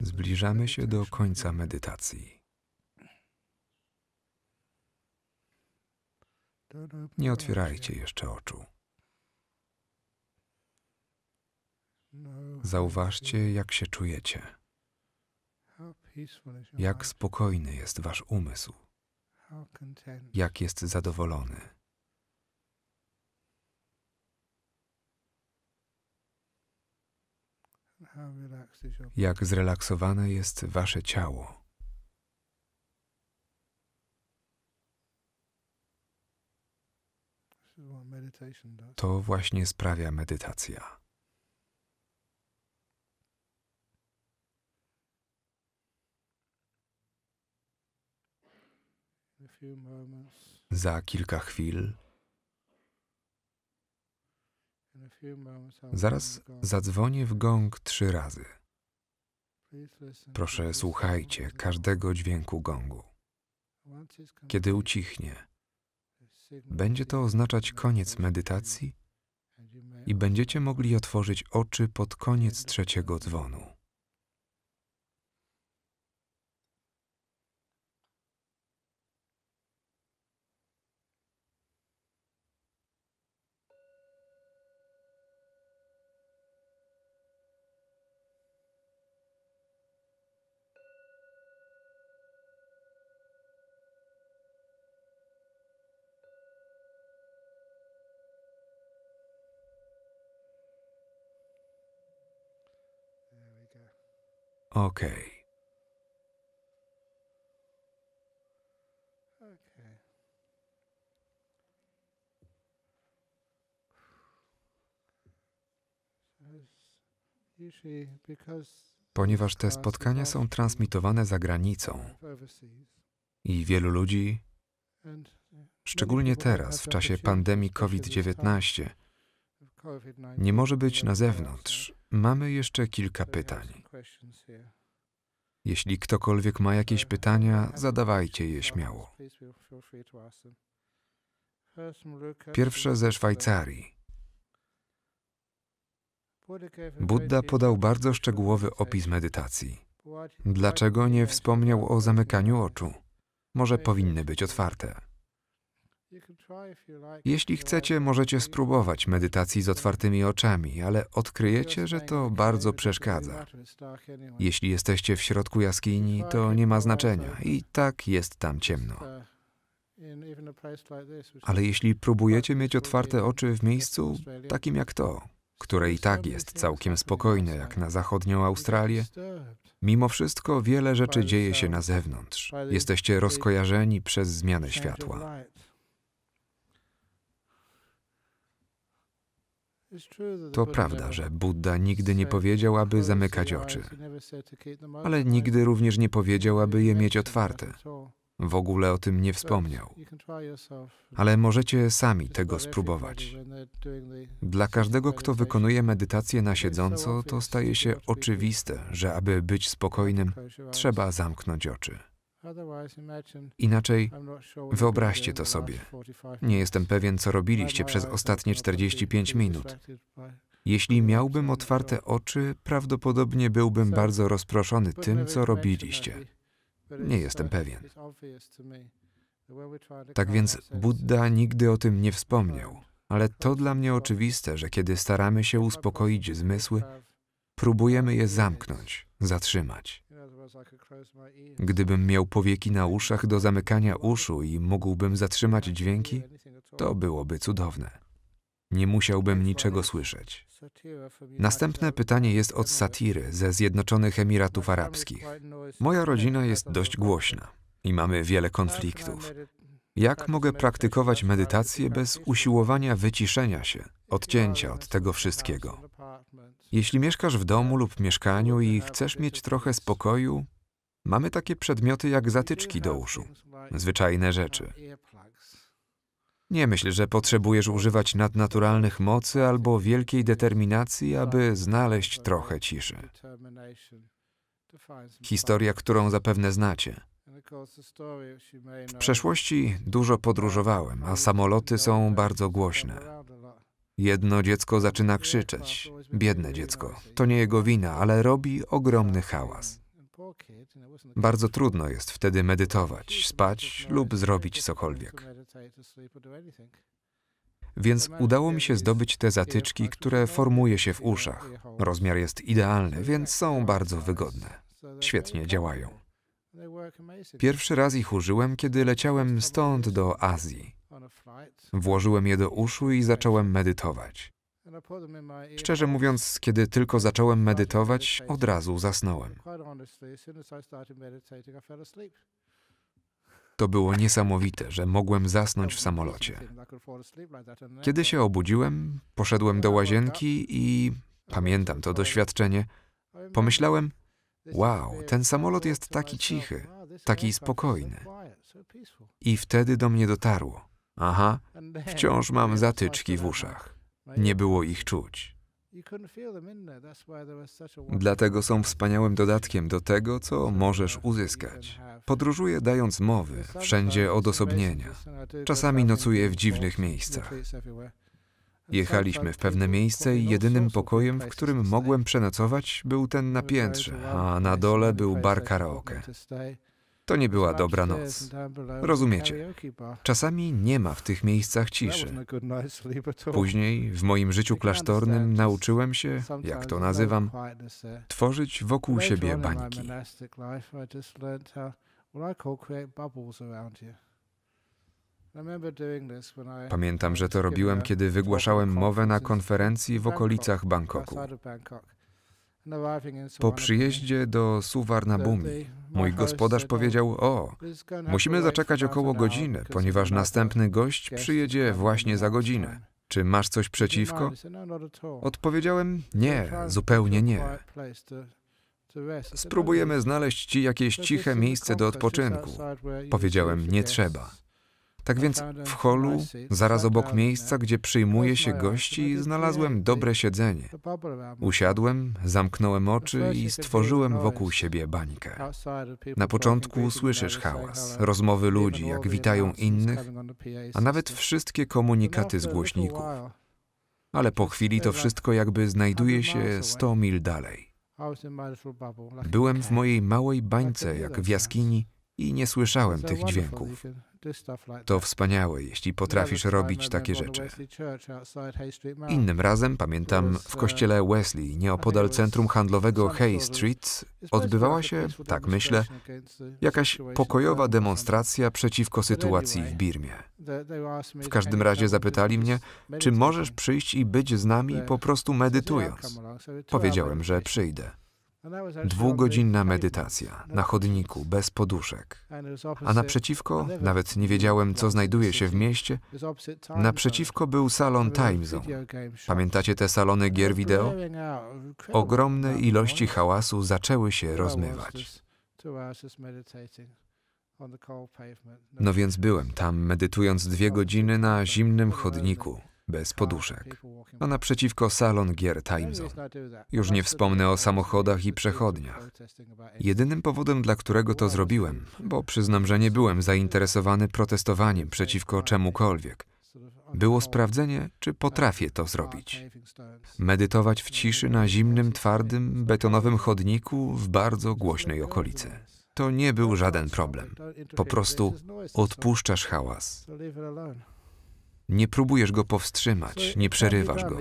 Zbliżamy się do końca medytacji. Nie otwierajcie jeszcze oczu. Zauważcie, jak się czujecie, jak spokojny jest wasz umysł, jak jest zadowolony. jak zrelaksowane jest wasze ciało. To właśnie sprawia medytacja. Za kilka chwil Zaraz zadzwonię w gong trzy razy. Proszę słuchajcie każdego dźwięku gongu. Kiedy ucichnie, będzie to oznaczać koniec medytacji i będziecie mogli otworzyć oczy pod koniec trzeciego dzwonu. Okej. Okay. Ponieważ te spotkania są transmitowane za granicą i wielu ludzi, szczególnie teraz w czasie pandemii COVID-19, nie może być na zewnątrz. Mamy jeszcze kilka pytań. Jeśli ktokolwiek ma jakieś pytania, zadawajcie je śmiało. Pierwsze ze Szwajcarii. Buddha podał bardzo szczegółowy opis medytacji. Dlaczego nie wspomniał o zamykaniu oczu? Może powinny być otwarte. Jeśli chcecie, możecie spróbować medytacji z otwartymi oczami, ale odkryjecie, że to bardzo przeszkadza. Jeśli jesteście w środku jaskini, to nie ma znaczenia i tak jest tam ciemno. Uh, ale jeśli próbujecie mieć otwarte oczy w miejscu takim jak to, które i tak jest całkiem spokojne jak na zachodnią Australię, mimo wszystko wiele rzeczy dzieje się na zewnątrz. Jesteście rozkojarzeni przez zmianę światła. To prawda, że Buddha nigdy nie powiedział, aby zamykać oczy, ale nigdy również nie powiedział, aby je mieć otwarte. W ogóle o tym nie wspomniał. Ale możecie sami tego spróbować. Dla każdego, kto wykonuje medytację na siedząco, to staje się oczywiste, że aby być spokojnym, trzeba zamknąć oczy. Inaczej, wyobraźcie to sobie. Nie jestem pewien, co robiliście przez ostatnie 45 minut. Jeśli miałbym otwarte oczy, prawdopodobnie byłbym bardzo rozproszony tym, co robiliście. Nie jestem pewien. Tak więc Buddha nigdy o tym nie wspomniał, ale to dla mnie oczywiste, że kiedy staramy się uspokoić zmysły, próbujemy je zamknąć, zatrzymać. Gdybym miał powieki na uszach do zamykania uszu i mógłbym zatrzymać dźwięki, to byłoby cudowne. Nie musiałbym niczego słyszeć. Następne pytanie jest od Satiry ze Zjednoczonych Emiratów Arabskich. Moja rodzina jest dość głośna i mamy wiele konfliktów. Jak mogę praktykować medytację bez usiłowania wyciszenia się, odcięcia od tego wszystkiego? Jeśli mieszkasz w domu lub mieszkaniu i chcesz mieć trochę spokoju, mamy takie przedmioty jak zatyczki do uszu, zwyczajne rzeczy. Nie myśl, że potrzebujesz używać nadnaturalnych mocy albo wielkiej determinacji, aby znaleźć trochę ciszy. Historia, którą zapewne znacie. W przeszłości dużo podróżowałem, a samoloty są bardzo głośne. Jedno dziecko zaczyna krzyczeć. Biedne dziecko. To nie jego wina, ale robi ogromny hałas. Bardzo trudno jest wtedy medytować, spać lub zrobić cokolwiek. Więc udało mi się zdobyć te zatyczki, które formuje się w uszach. Rozmiar jest idealny, więc są bardzo wygodne. Świetnie działają. Pierwszy raz ich użyłem, kiedy leciałem stąd do Azji. Włożyłem je do uszu i zacząłem medytować. Szczerze mówiąc, kiedy tylko zacząłem medytować, od razu zasnąłem. To było niesamowite, że mogłem zasnąć w samolocie. Kiedy się obudziłem, poszedłem do łazienki i pamiętam to doświadczenie. Pomyślałem: Wow, ten samolot jest taki cichy, taki spokojny. I wtedy do mnie dotarło. Aha, wciąż mam zatyczki w uszach. Nie było ich czuć. Dlatego są wspaniałym dodatkiem do tego, co możesz uzyskać. Podróżuję dając mowy, wszędzie odosobnienia. Czasami nocuję w dziwnych miejscach. Jechaliśmy w pewne miejsce i jedynym pokojem, w którym mogłem przenocować, był ten na piętrze, a na dole był bar karaoke. To nie była dobra noc. Rozumiecie? Czasami nie ma w tych miejscach ciszy. Później w moim życiu klasztornym nauczyłem się, jak to nazywam, tworzyć wokół siebie bańki. Pamiętam, że to robiłem, kiedy wygłaszałem mowę na konferencji w okolicach Bangkoku. Po przyjeździe do Suvarnabhumi mój gospodarz powiedział: O, musimy zaczekać około godziny, ponieważ następny gość przyjedzie właśnie za godzinę. Czy masz coś przeciwko? No, Odpowiedziałem: Nie, zupełnie nie. Spróbujemy znaleźć ci jakieś ciche miejsce do odpoczynku. Powiedziałem: Nie trzeba. Tak więc w holu, zaraz obok miejsca, gdzie przyjmuje się gości, znalazłem dobre siedzenie. Usiadłem, zamknąłem oczy i stworzyłem wokół siebie bańkę. Na początku słyszysz hałas, rozmowy ludzi, jak witają innych, a nawet wszystkie komunikaty z głośników. Ale po chwili to wszystko jakby znajduje się 100 mil dalej. Byłem w mojej małej bańce, jak w jaskini, i nie słyszałem tych dźwięków. To wspaniałe, jeśli potrafisz robić takie rzeczy. Innym razem, pamiętam, w uh, kościele Wesley, nieopodal centrum handlowego Hay Street, odbywała się, tak myślę, jakaś pokojowa demonstracja przeciwko sytuacji w Birmie. W każdym razie zapytali mnie, czy możesz przyjść i być z nami po prostu medytując. Powiedziałem, że przyjdę. Dwugodzinna medytacja na chodniku, bez poduszek. A naprzeciwko, nawet nie wiedziałem, co znajduje się w mieście, naprzeciwko był salon Time Zone. Pamiętacie te salony gier wideo? Ogromne ilości hałasu zaczęły się rozmywać. No więc byłem tam, medytując dwie godziny na zimnym chodniku bez tak, poduszek, a naprzeciwko salon gier Timezone. Tak. Już nie wspomnę o samochodach i przechodniach. Jedynym powodem, dla którego to zrobiłem, bo przyznam, że nie byłem zainteresowany protestowaniem przeciwko czemukolwiek, było sprawdzenie, czy potrafię to zrobić. Medytować w ciszy na zimnym, twardym, betonowym chodniku w bardzo głośnej okolicy. To nie był żaden problem. Po prostu odpuszczasz hałas. Nie próbujesz go powstrzymać, nie uh, przerywasz go.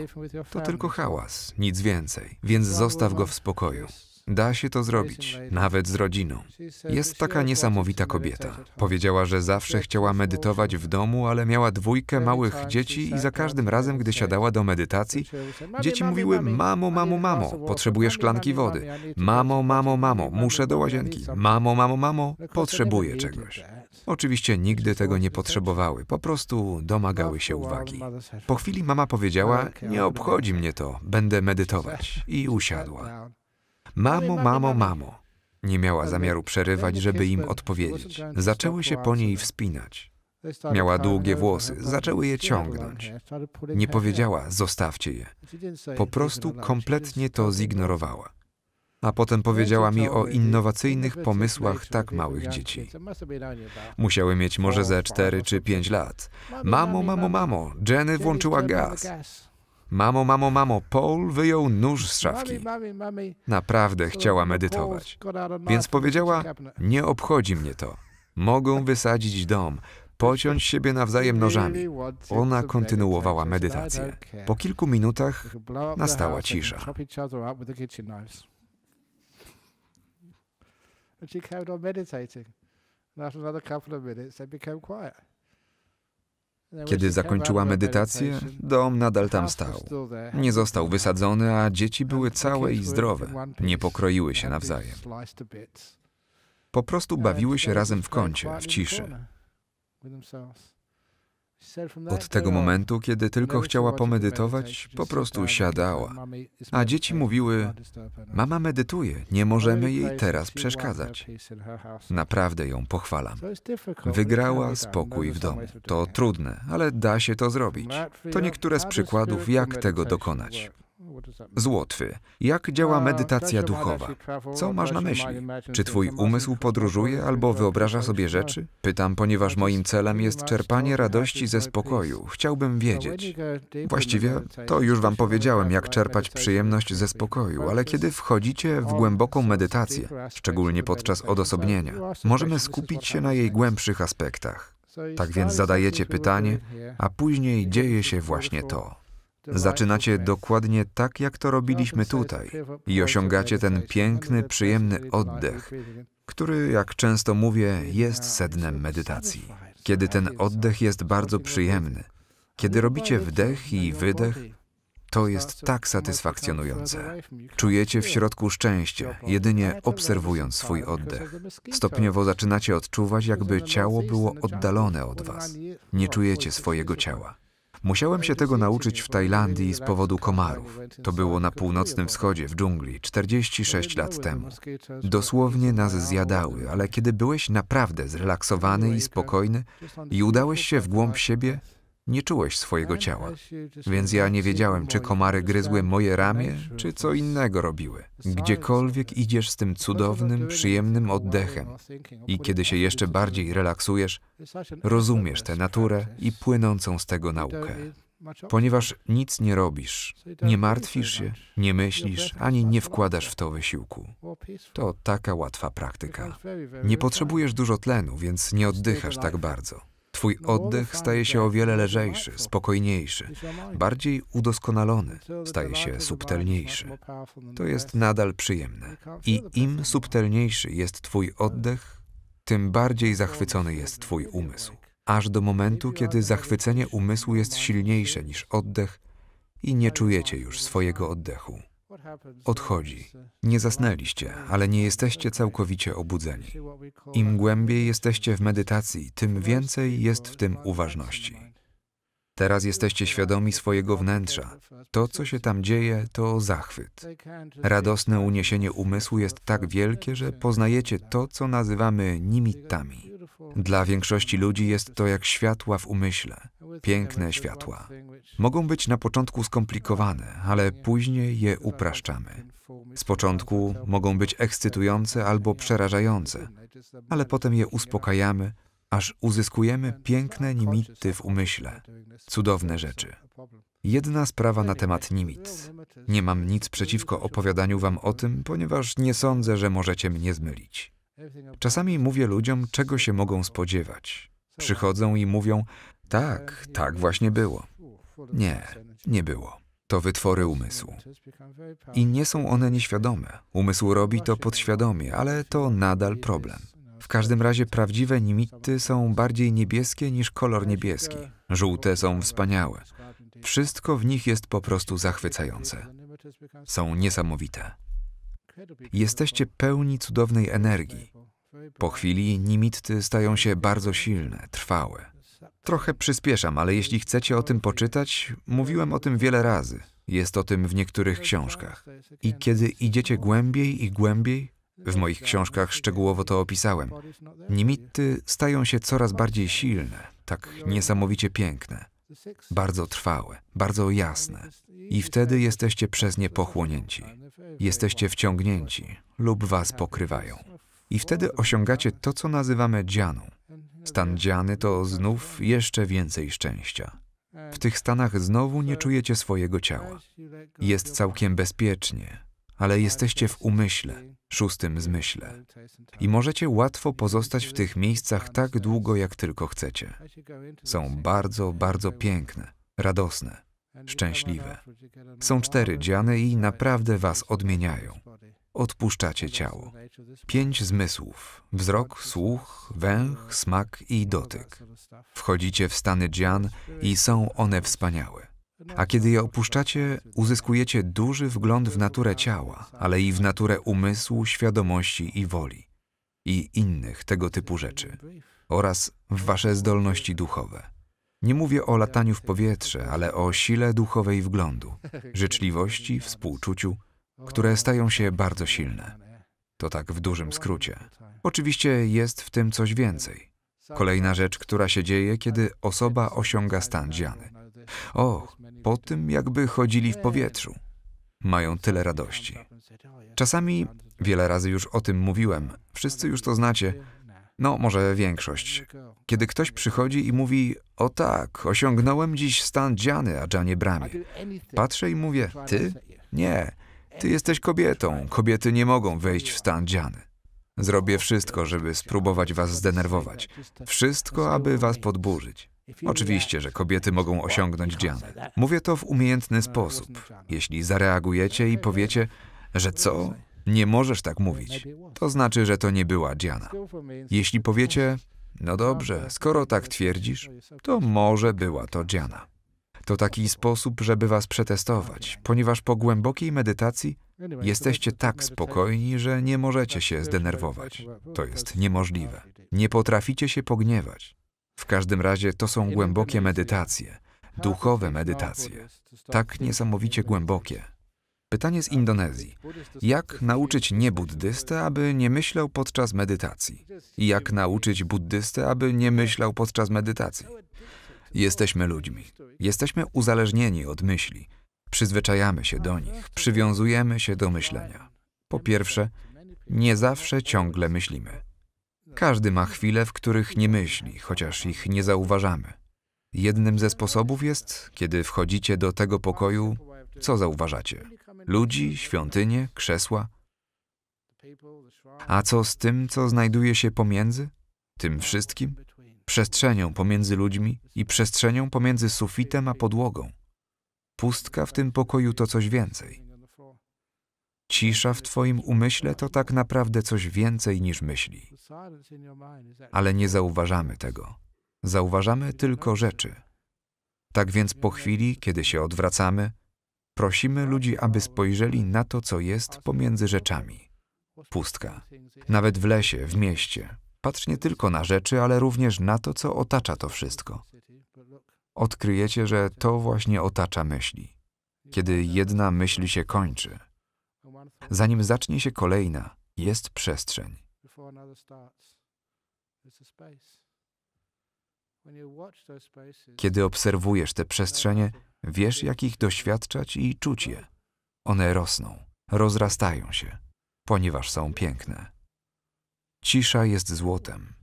To tylko hałas, nic więcej, więc zostaw go w spokoju. Da się to zrobić, nawet z rodziną. Jest taka niesamowita kobieta. Powiedziała, że zawsze chciała medytować w domu, ale miała dwójkę małych dzieci i za każdym razem, gdy siadała do medytacji, dzieci mówiły: Mamo, mamo, mamo, potrzebuję szklanki wody. Mamo, mamo, mamo, muszę do łazienki. Mamo, mamo, mamo, potrzebuję czegoś. Oczywiście nigdy tego nie potrzebowały, po prostu domagały się uwagi. Po chwili mama powiedziała: Nie obchodzi mnie to, będę medytować. I usiadła. Mamo, mamo, mamo. Nie miała zamiaru przerywać, żeby im odpowiedzieć. Zaczęły się po niej wspinać. Miała długie włosy, zaczęły je ciągnąć. Nie powiedziała: Zostawcie je. Po prostu kompletnie to zignorowała a potem powiedziała mi o innowacyjnych pomysłach tak małych dzieci. Musiały mieć może ze 4 czy 5 lat. Mamo, mamo, mamo, Jenny włączyła gaz. Mamo, mamo, mamo, Paul wyjął nóż z szafki. Naprawdę chciała medytować. Więc powiedziała, nie obchodzi mnie to. Mogą wysadzić dom, pociąć siebie nawzajem nożami. Ona kontynuowała medytację. Tak. Po kilku minutach nastała cisza. And she carried on meditating. And after another couple of minutes, they became quiet. Kiedy zakończyła medytację, dom nadal tam stał. Nie został wysadzony, a dzieci były całe i zdrowe. Nie pokroiły się nawzajem. Po prostu bawiły się razem w kącie, w ciszy. Od tego momentu, kiedy tylko chciała pomedytować, po prostu siadała. A dzieci mówiły: Mama medytuje, nie możemy jej teraz przeszkadzać. Naprawdę ją pochwalam. Wygrała spokój w domu. To trudne, ale da się to zrobić. To niektóre z przykładów, jak tego dokonać z Łotwy. Jak działa medytacja duchowa? Co masz na myśli? Czy twój umysł podróżuje albo wyobraża sobie rzeczy? Pytam, ponieważ moim celem jest czerpanie radości ze spokoju. Chciałbym wiedzieć. Właściwie to już wam powiedziałem, jak czerpać przyjemność ze spokoju, ale kiedy wchodzicie w głęboką medytację, szczególnie podczas odosobnienia, możemy skupić się na jej głębszych aspektach. Tak więc zadajecie pytanie, a później dzieje się właśnie to. Zaczynacie dokładnie tak, jak to robiliśmy tutaj i osiągacie ten piękny, przyjemny oddech, który, jak często mówię, jest sednem medytacji. Kiedy ten oddech jest bardzo przyjemny, kiedy robicie wdech i wydech, to jest tak satysfakcjonujące. Czujecie w środku szczęście, jedynie obserwując swój oddech. Stopniowo zaczynacie odczuwać, jakby ciało było oddalone od was. Nie czujecie swojego ciała. Musiałem się tego nauczyć w Tajlandii z powodu komarów. To było na północnym wschodzie, w dżungli, 46 lat temu. Dosłownie nas zjadały, ale kiedy byłeś naprawdę zrelaksowany i spokojny i udałeś się w głąb siebie, nie czułeś swojego ciała. Więc ja nie wiedziałem, czy komary gryzły moje ramię, czy co innego robiły. Gdziekolwiek idziesz z tym cudownym, przyjemnym oddechem i kiedy się jeszcze bardziej relaksujesz, rozumiesz tę naturę i płynącą z tego naukę. Ponieważ nic nie robisz, nie martwisz się, nie myślisz, ani nie wkładasz w to wysiłku. To taka łatwa praktyka. Nie potrzebujesz dużo tlenu, więc nie oddychasz tak bardzo. Twój oddech staje się o wiele lżejszy, spokojniejszy, bardziej udoskonalony, staje się subtelniejszy. To jest nadal przyjemne. I im subtelniejszy jest Twój oddech, tym bardziej zachwycony jest Twój umysł. Aż do momentu, kiedy zachwycenie umysłu jest silniejsze niż oddech i nie czujecie już swojego oddechu odchodzi. Nie zasnęliście, ale nie jesteście całkowicie obudzeni. Im głębiej jesteście w medytacji, tym więcej jest w tym uważności. Teraz jesteście świadomi swojego wnętrza. To, co się tam dzieje, to zachwyt. Radosne uniesienie umysłu jest tak wielkie, że poznajecie to, co nazywamy nimittami. Dla większości ludzi jest to jak światła w umyśle, piękne światła. Mogą być na początku skomplikowane, ale później je upraszczamy. Z początku mogą być ekscytujące albo przerażające, ale potem je uspokajamy, aż uzyskujemy piękne nimity w umyśle, cudowne rzeczy. Jedna sprawa na temat nimit. Nie mam nic przeciwko opowiadaniu wam o tym, ponieważ nie sądzę, że możecie mnie zmylić. Czasami mówię ludziom, czego się mogą spodziewać. Przychodzą i mówią: Tak, tak właśnie było. Nie, nie było. To wytwory umysłu. I nie są one nieświadome. Umysł robi to podświadomie, ale to nadal problem. W każdym razie prawdziwe nimity są bardziej niebieskie niż kolor niebieski. Żółte są wspaniałe. Wszystko w nich jest po prostu zachwycające. Są niesamowite. Jesteście pełni cudownej energii. Po chwili nimitty stają się bardzo silne, trwałe. Trochę przyspieszam, ale jeśli chcecie o tym poczytać, mówiłem o tym wiele razy. Jest o tym w niektórych książkach. I kiedy idziecie głębiej i głębiej, w moich książkach szczegółowo to opisałem, nimitty stają się coraz bardziej silne, tak niesamowicie piękne, bardzo trwałe, bardzo jasne. I wtedy jesteście przez nie pochłonięci jesteście wciągnięci lub was pokrywają. I wtedy osiągacie to, co nazywamy dzianą. Stan dziany to znów jeszcze więcej szczęścia. W tych stanach znowu nie czujecie swojego ciała. Jest całkiem bezpiecznie, ale jesteście w umyśle, szóstym zmyśle. I możecie łatwo pozostać w tych miejscach tak długo, jak tylko chcecie. Są bardzo, bardzo piękne, radosne szczęśliwe. Są cztery dziany i naprawdę was odmieniają. Odpuszczacie ciało. Pięć zmysłów wzrok, słuch, węch, smak i dotyk. Wchodzicie w stany dzian i są one wspaniałe. A kiedy je opuszczacie, uzyskujecie duży wgląd w naturę ciała, ale i w naturę umysłu, świadomości i woli i innych tego typu rzeczy oraz w wasze zdolności duchowe. Nie mówię o lataniu w powietrze, ale o sile duchowej wglądu, życzliwości, współczuciu, które stają się bardzo silne. To tak w dużym skrócie. Oczywiście jest w tym coś więcej. Kolejna rzecz, która się dzieje, kiedy osoba osiąga stan dziany. O, po tym jakby chodzili w powietrzu. Mają tyle radości. Czasami, wiele razy już o tym mówiłem, wszyscy już to znacie, no, może większość. Kiedy ktoś przychodzi i mówi, o tak, osiągnąłem dziś stan dziany a Adżanie Bramie. Patrzę i mówię, ty? Nie, ty jesteś kobietą, kobiety nie mogą wejść w stan dziany. Zrobię wszystko, żeby spróbować was zdenerwować. Wszystko, aby was podburzyć. Oczywiście, że kobiety mogą osiągnąć dzianę. Mówię to w umiejętny sposób. Jeśli zareagujecie i powiecie, że co? Nie możesz tak mówić. To znaczy, że to nie była Diana. Jeśli powiecie, no dobrze, skoro tak twierdzisz, to może była to Diana. To taki sposób, żeby was przetestować, ponieważ po głębokiej medytacji jesteście tak spokojni, że nie możecie się zdenerwować. To jest niemożliwe. Nie potraficie się pogniewać. W każdym razie to są głębokie medytacje, duchowe medytacje, tak niesamowicie głębokie, Pytanie z Indonezji. Jak nauczyć niebuddystę, aby nie myślał podczas medytacji? Jak nauczyć buddystę, aby nie myślał podczas medytacji? Jesteśmy ludźmi. Jesteśmy uzależnieni od myśli. Przyzwyczajamy się do nich, przywiązujemy się do myślenia. Po pierwsze, nie zawsze ciągle myślimy. Każdy ma chwile, w których nie myśli, chociaż ich nie zauważamy. Jednym ze sposobów jest, kiedy wchodzicie do tego pokoju, co zauważacie? ludzi, świątynie, krzesła. A co z tym, co znajduje się pomiędzy? Tym wszystkim? Przestrzenią pomiędzy ludźmi i przestrzenią pomiędzy sufitem a podłogą. Pustka w tym pokoju to coś więcej. Cisza w Twoim umyśle to tak naprawdę coś więcej niż myśli. Ale nie zauważamy tego. Zauważamy tylko rzeczy. Tak więc po chwili, kiedy się odwracamy, Prosimy ludzi, aby spojrzeli na to, co jest pomiędzy rzeczami. Pustka. Nawet w lesie, w mieście. Patrz nie tylko na rzeczy, ale również na to, co otacza to wszystko. Odkryjecie, że to właśnie otacza myśli. Kiedy jedna myśl się kończy, zanim zacznie się kolejna, jest przestrzeń. Kiedy obserwujesz te przestrzenie, Wiesz, jak ich doświadczać i czuć je. One rosną, rozrastają się, ponieważ są piękne. Cisza jest złotem.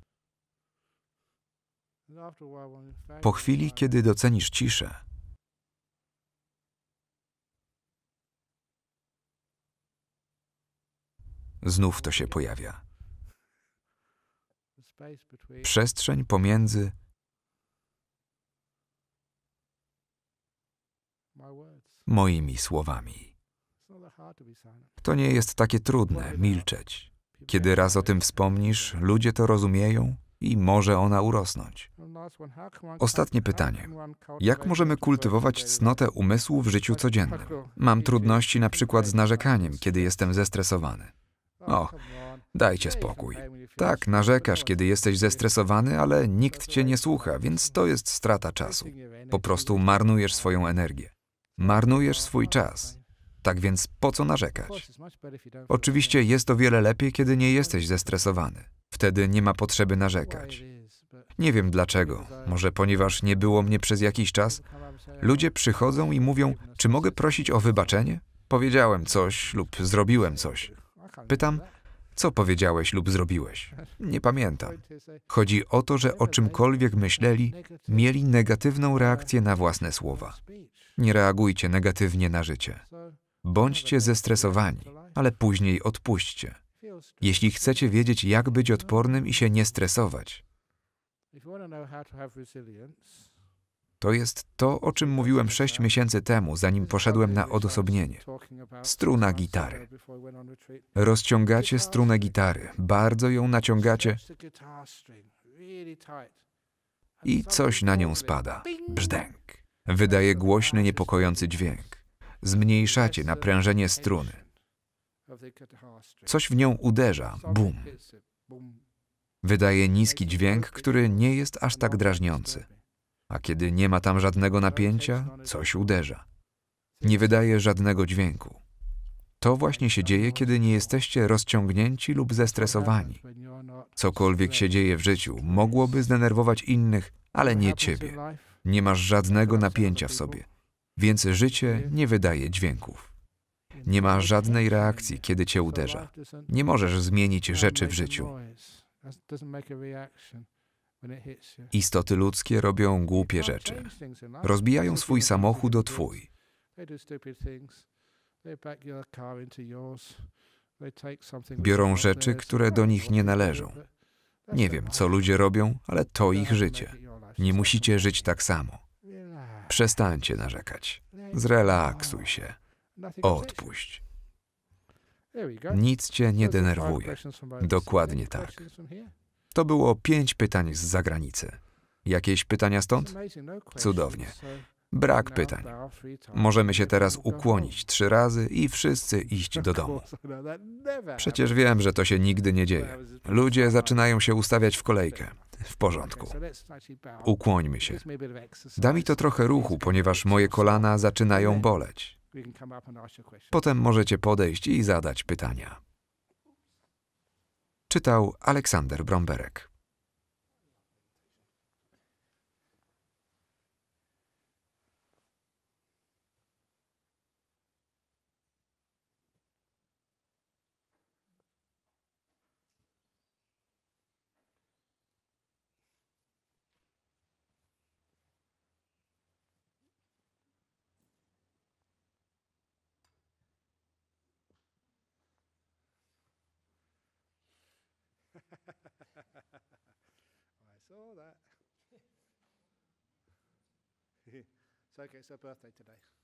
Po chwili, kiedy docenisz ciszę, znów to się pojawia. Przestrzeń pomiędzy moimi słowami. To nie jest takie trudne milczeć. Kiedy raz o tym wspomnisz, ludzie to rozumieją i może ona urosnąć. Ostatnie pytanie. Jak możemy kultywować cnotę umysłu w życiu codziennym? Mam trudności na przykład z narzekaniem, kiedy jestem zestresowany. Oh, o, dajcie spokój. Tak, narzekasz, kiedy jesteś zestresowany, ale nikt cię nie słucha, więc to jest strata czasu. Po prostu marnujesz swoją energię. Marnujesz swój czas. Tak więc po co narzekać? Oczywiście jest o wiele lepiej, kiedy nie jesteś zestresowany. Wtedy nie ma potrzeby narzekać. Nie wiem dlaczego, może ponieważ nie było mnie przez jakiś czas, ludzie przychodzą i mówią: Czy mogę prosić o wybaczenie? Powiedziałem coś lub zrobiłem coś. Pytam, co powiedziałeś lub zrobiłeś? Nie pamiętam. Chodzi o to, że o czymkolwiek myśleli, mieli negatywną reakcję na własne słowa nie reagujcie negatywnie na życie. Bądźcie zestresowani, ale później odpuśćcie. Jeśli chcecie wiedzieć, jak być odpornym i się nie stresować, to jest to, o czym mówiłem sześć miesięcy temu, zanim poszedłem na odosobnienie. Struna gitary. Rozciągacie strunę gitary, bardzo ją naciągacie i coś na nią spada. Brzdęk wydaje głośny, niepokojący dźwięk. Zmniejszacie naprężenie struny. Coś w nią uderza, bum. Wydaje niski dźwięk, który nie jest aż tak drażniący. A kiedy nie ma tam żadnego napięcia, coś uderza. Nie wydaje żadnego dźwięku. To właśnie się dzieje, kiedy nie jesteście rozciągnięci lub zestresowani. Cokolwiek się dzieje w życiu, mogłoby zdenerwować innych, ale nie ciebie. Nie masz żadnego napięcia w sobie, więc życie nie wydaje dźwięków. Nie ma żadnej reakcji, kiedy cię uderza. Nie możesz zmienić rzeczy w życiu. Istoty ludzkie robią głupie rzeczy. Rozbijają swój samochód o twój. Biorą rzeczy, które do nich nie należą. Nie wiem, co ludzie robią, ale to ich życie. Nie musicie żyć tak samo. Przestańcie narzekać. Zrelaksuj się. Odpuść. Nic cię nie denerwuje. Dokładnie tak. To było pięć pytań z zagranicy. Jakieś pytania stąd? Cudownie. Brak pytań. Możemy się teraz ukłonić trzy razy i wszyscy iść do domu. Przecież wiem, że to się nigdy nie dzieje. Ludzie zaczynają się ustawiać w kolejkę. W porządku. Ukłońmy się. Da mi to trochę ruchu, ponieważ moje kolana zaczynają boleć. Potem możecie podejść i zadać pytania. Czytał Aleksander Bromberek. that. so, okay, it's her birthday today.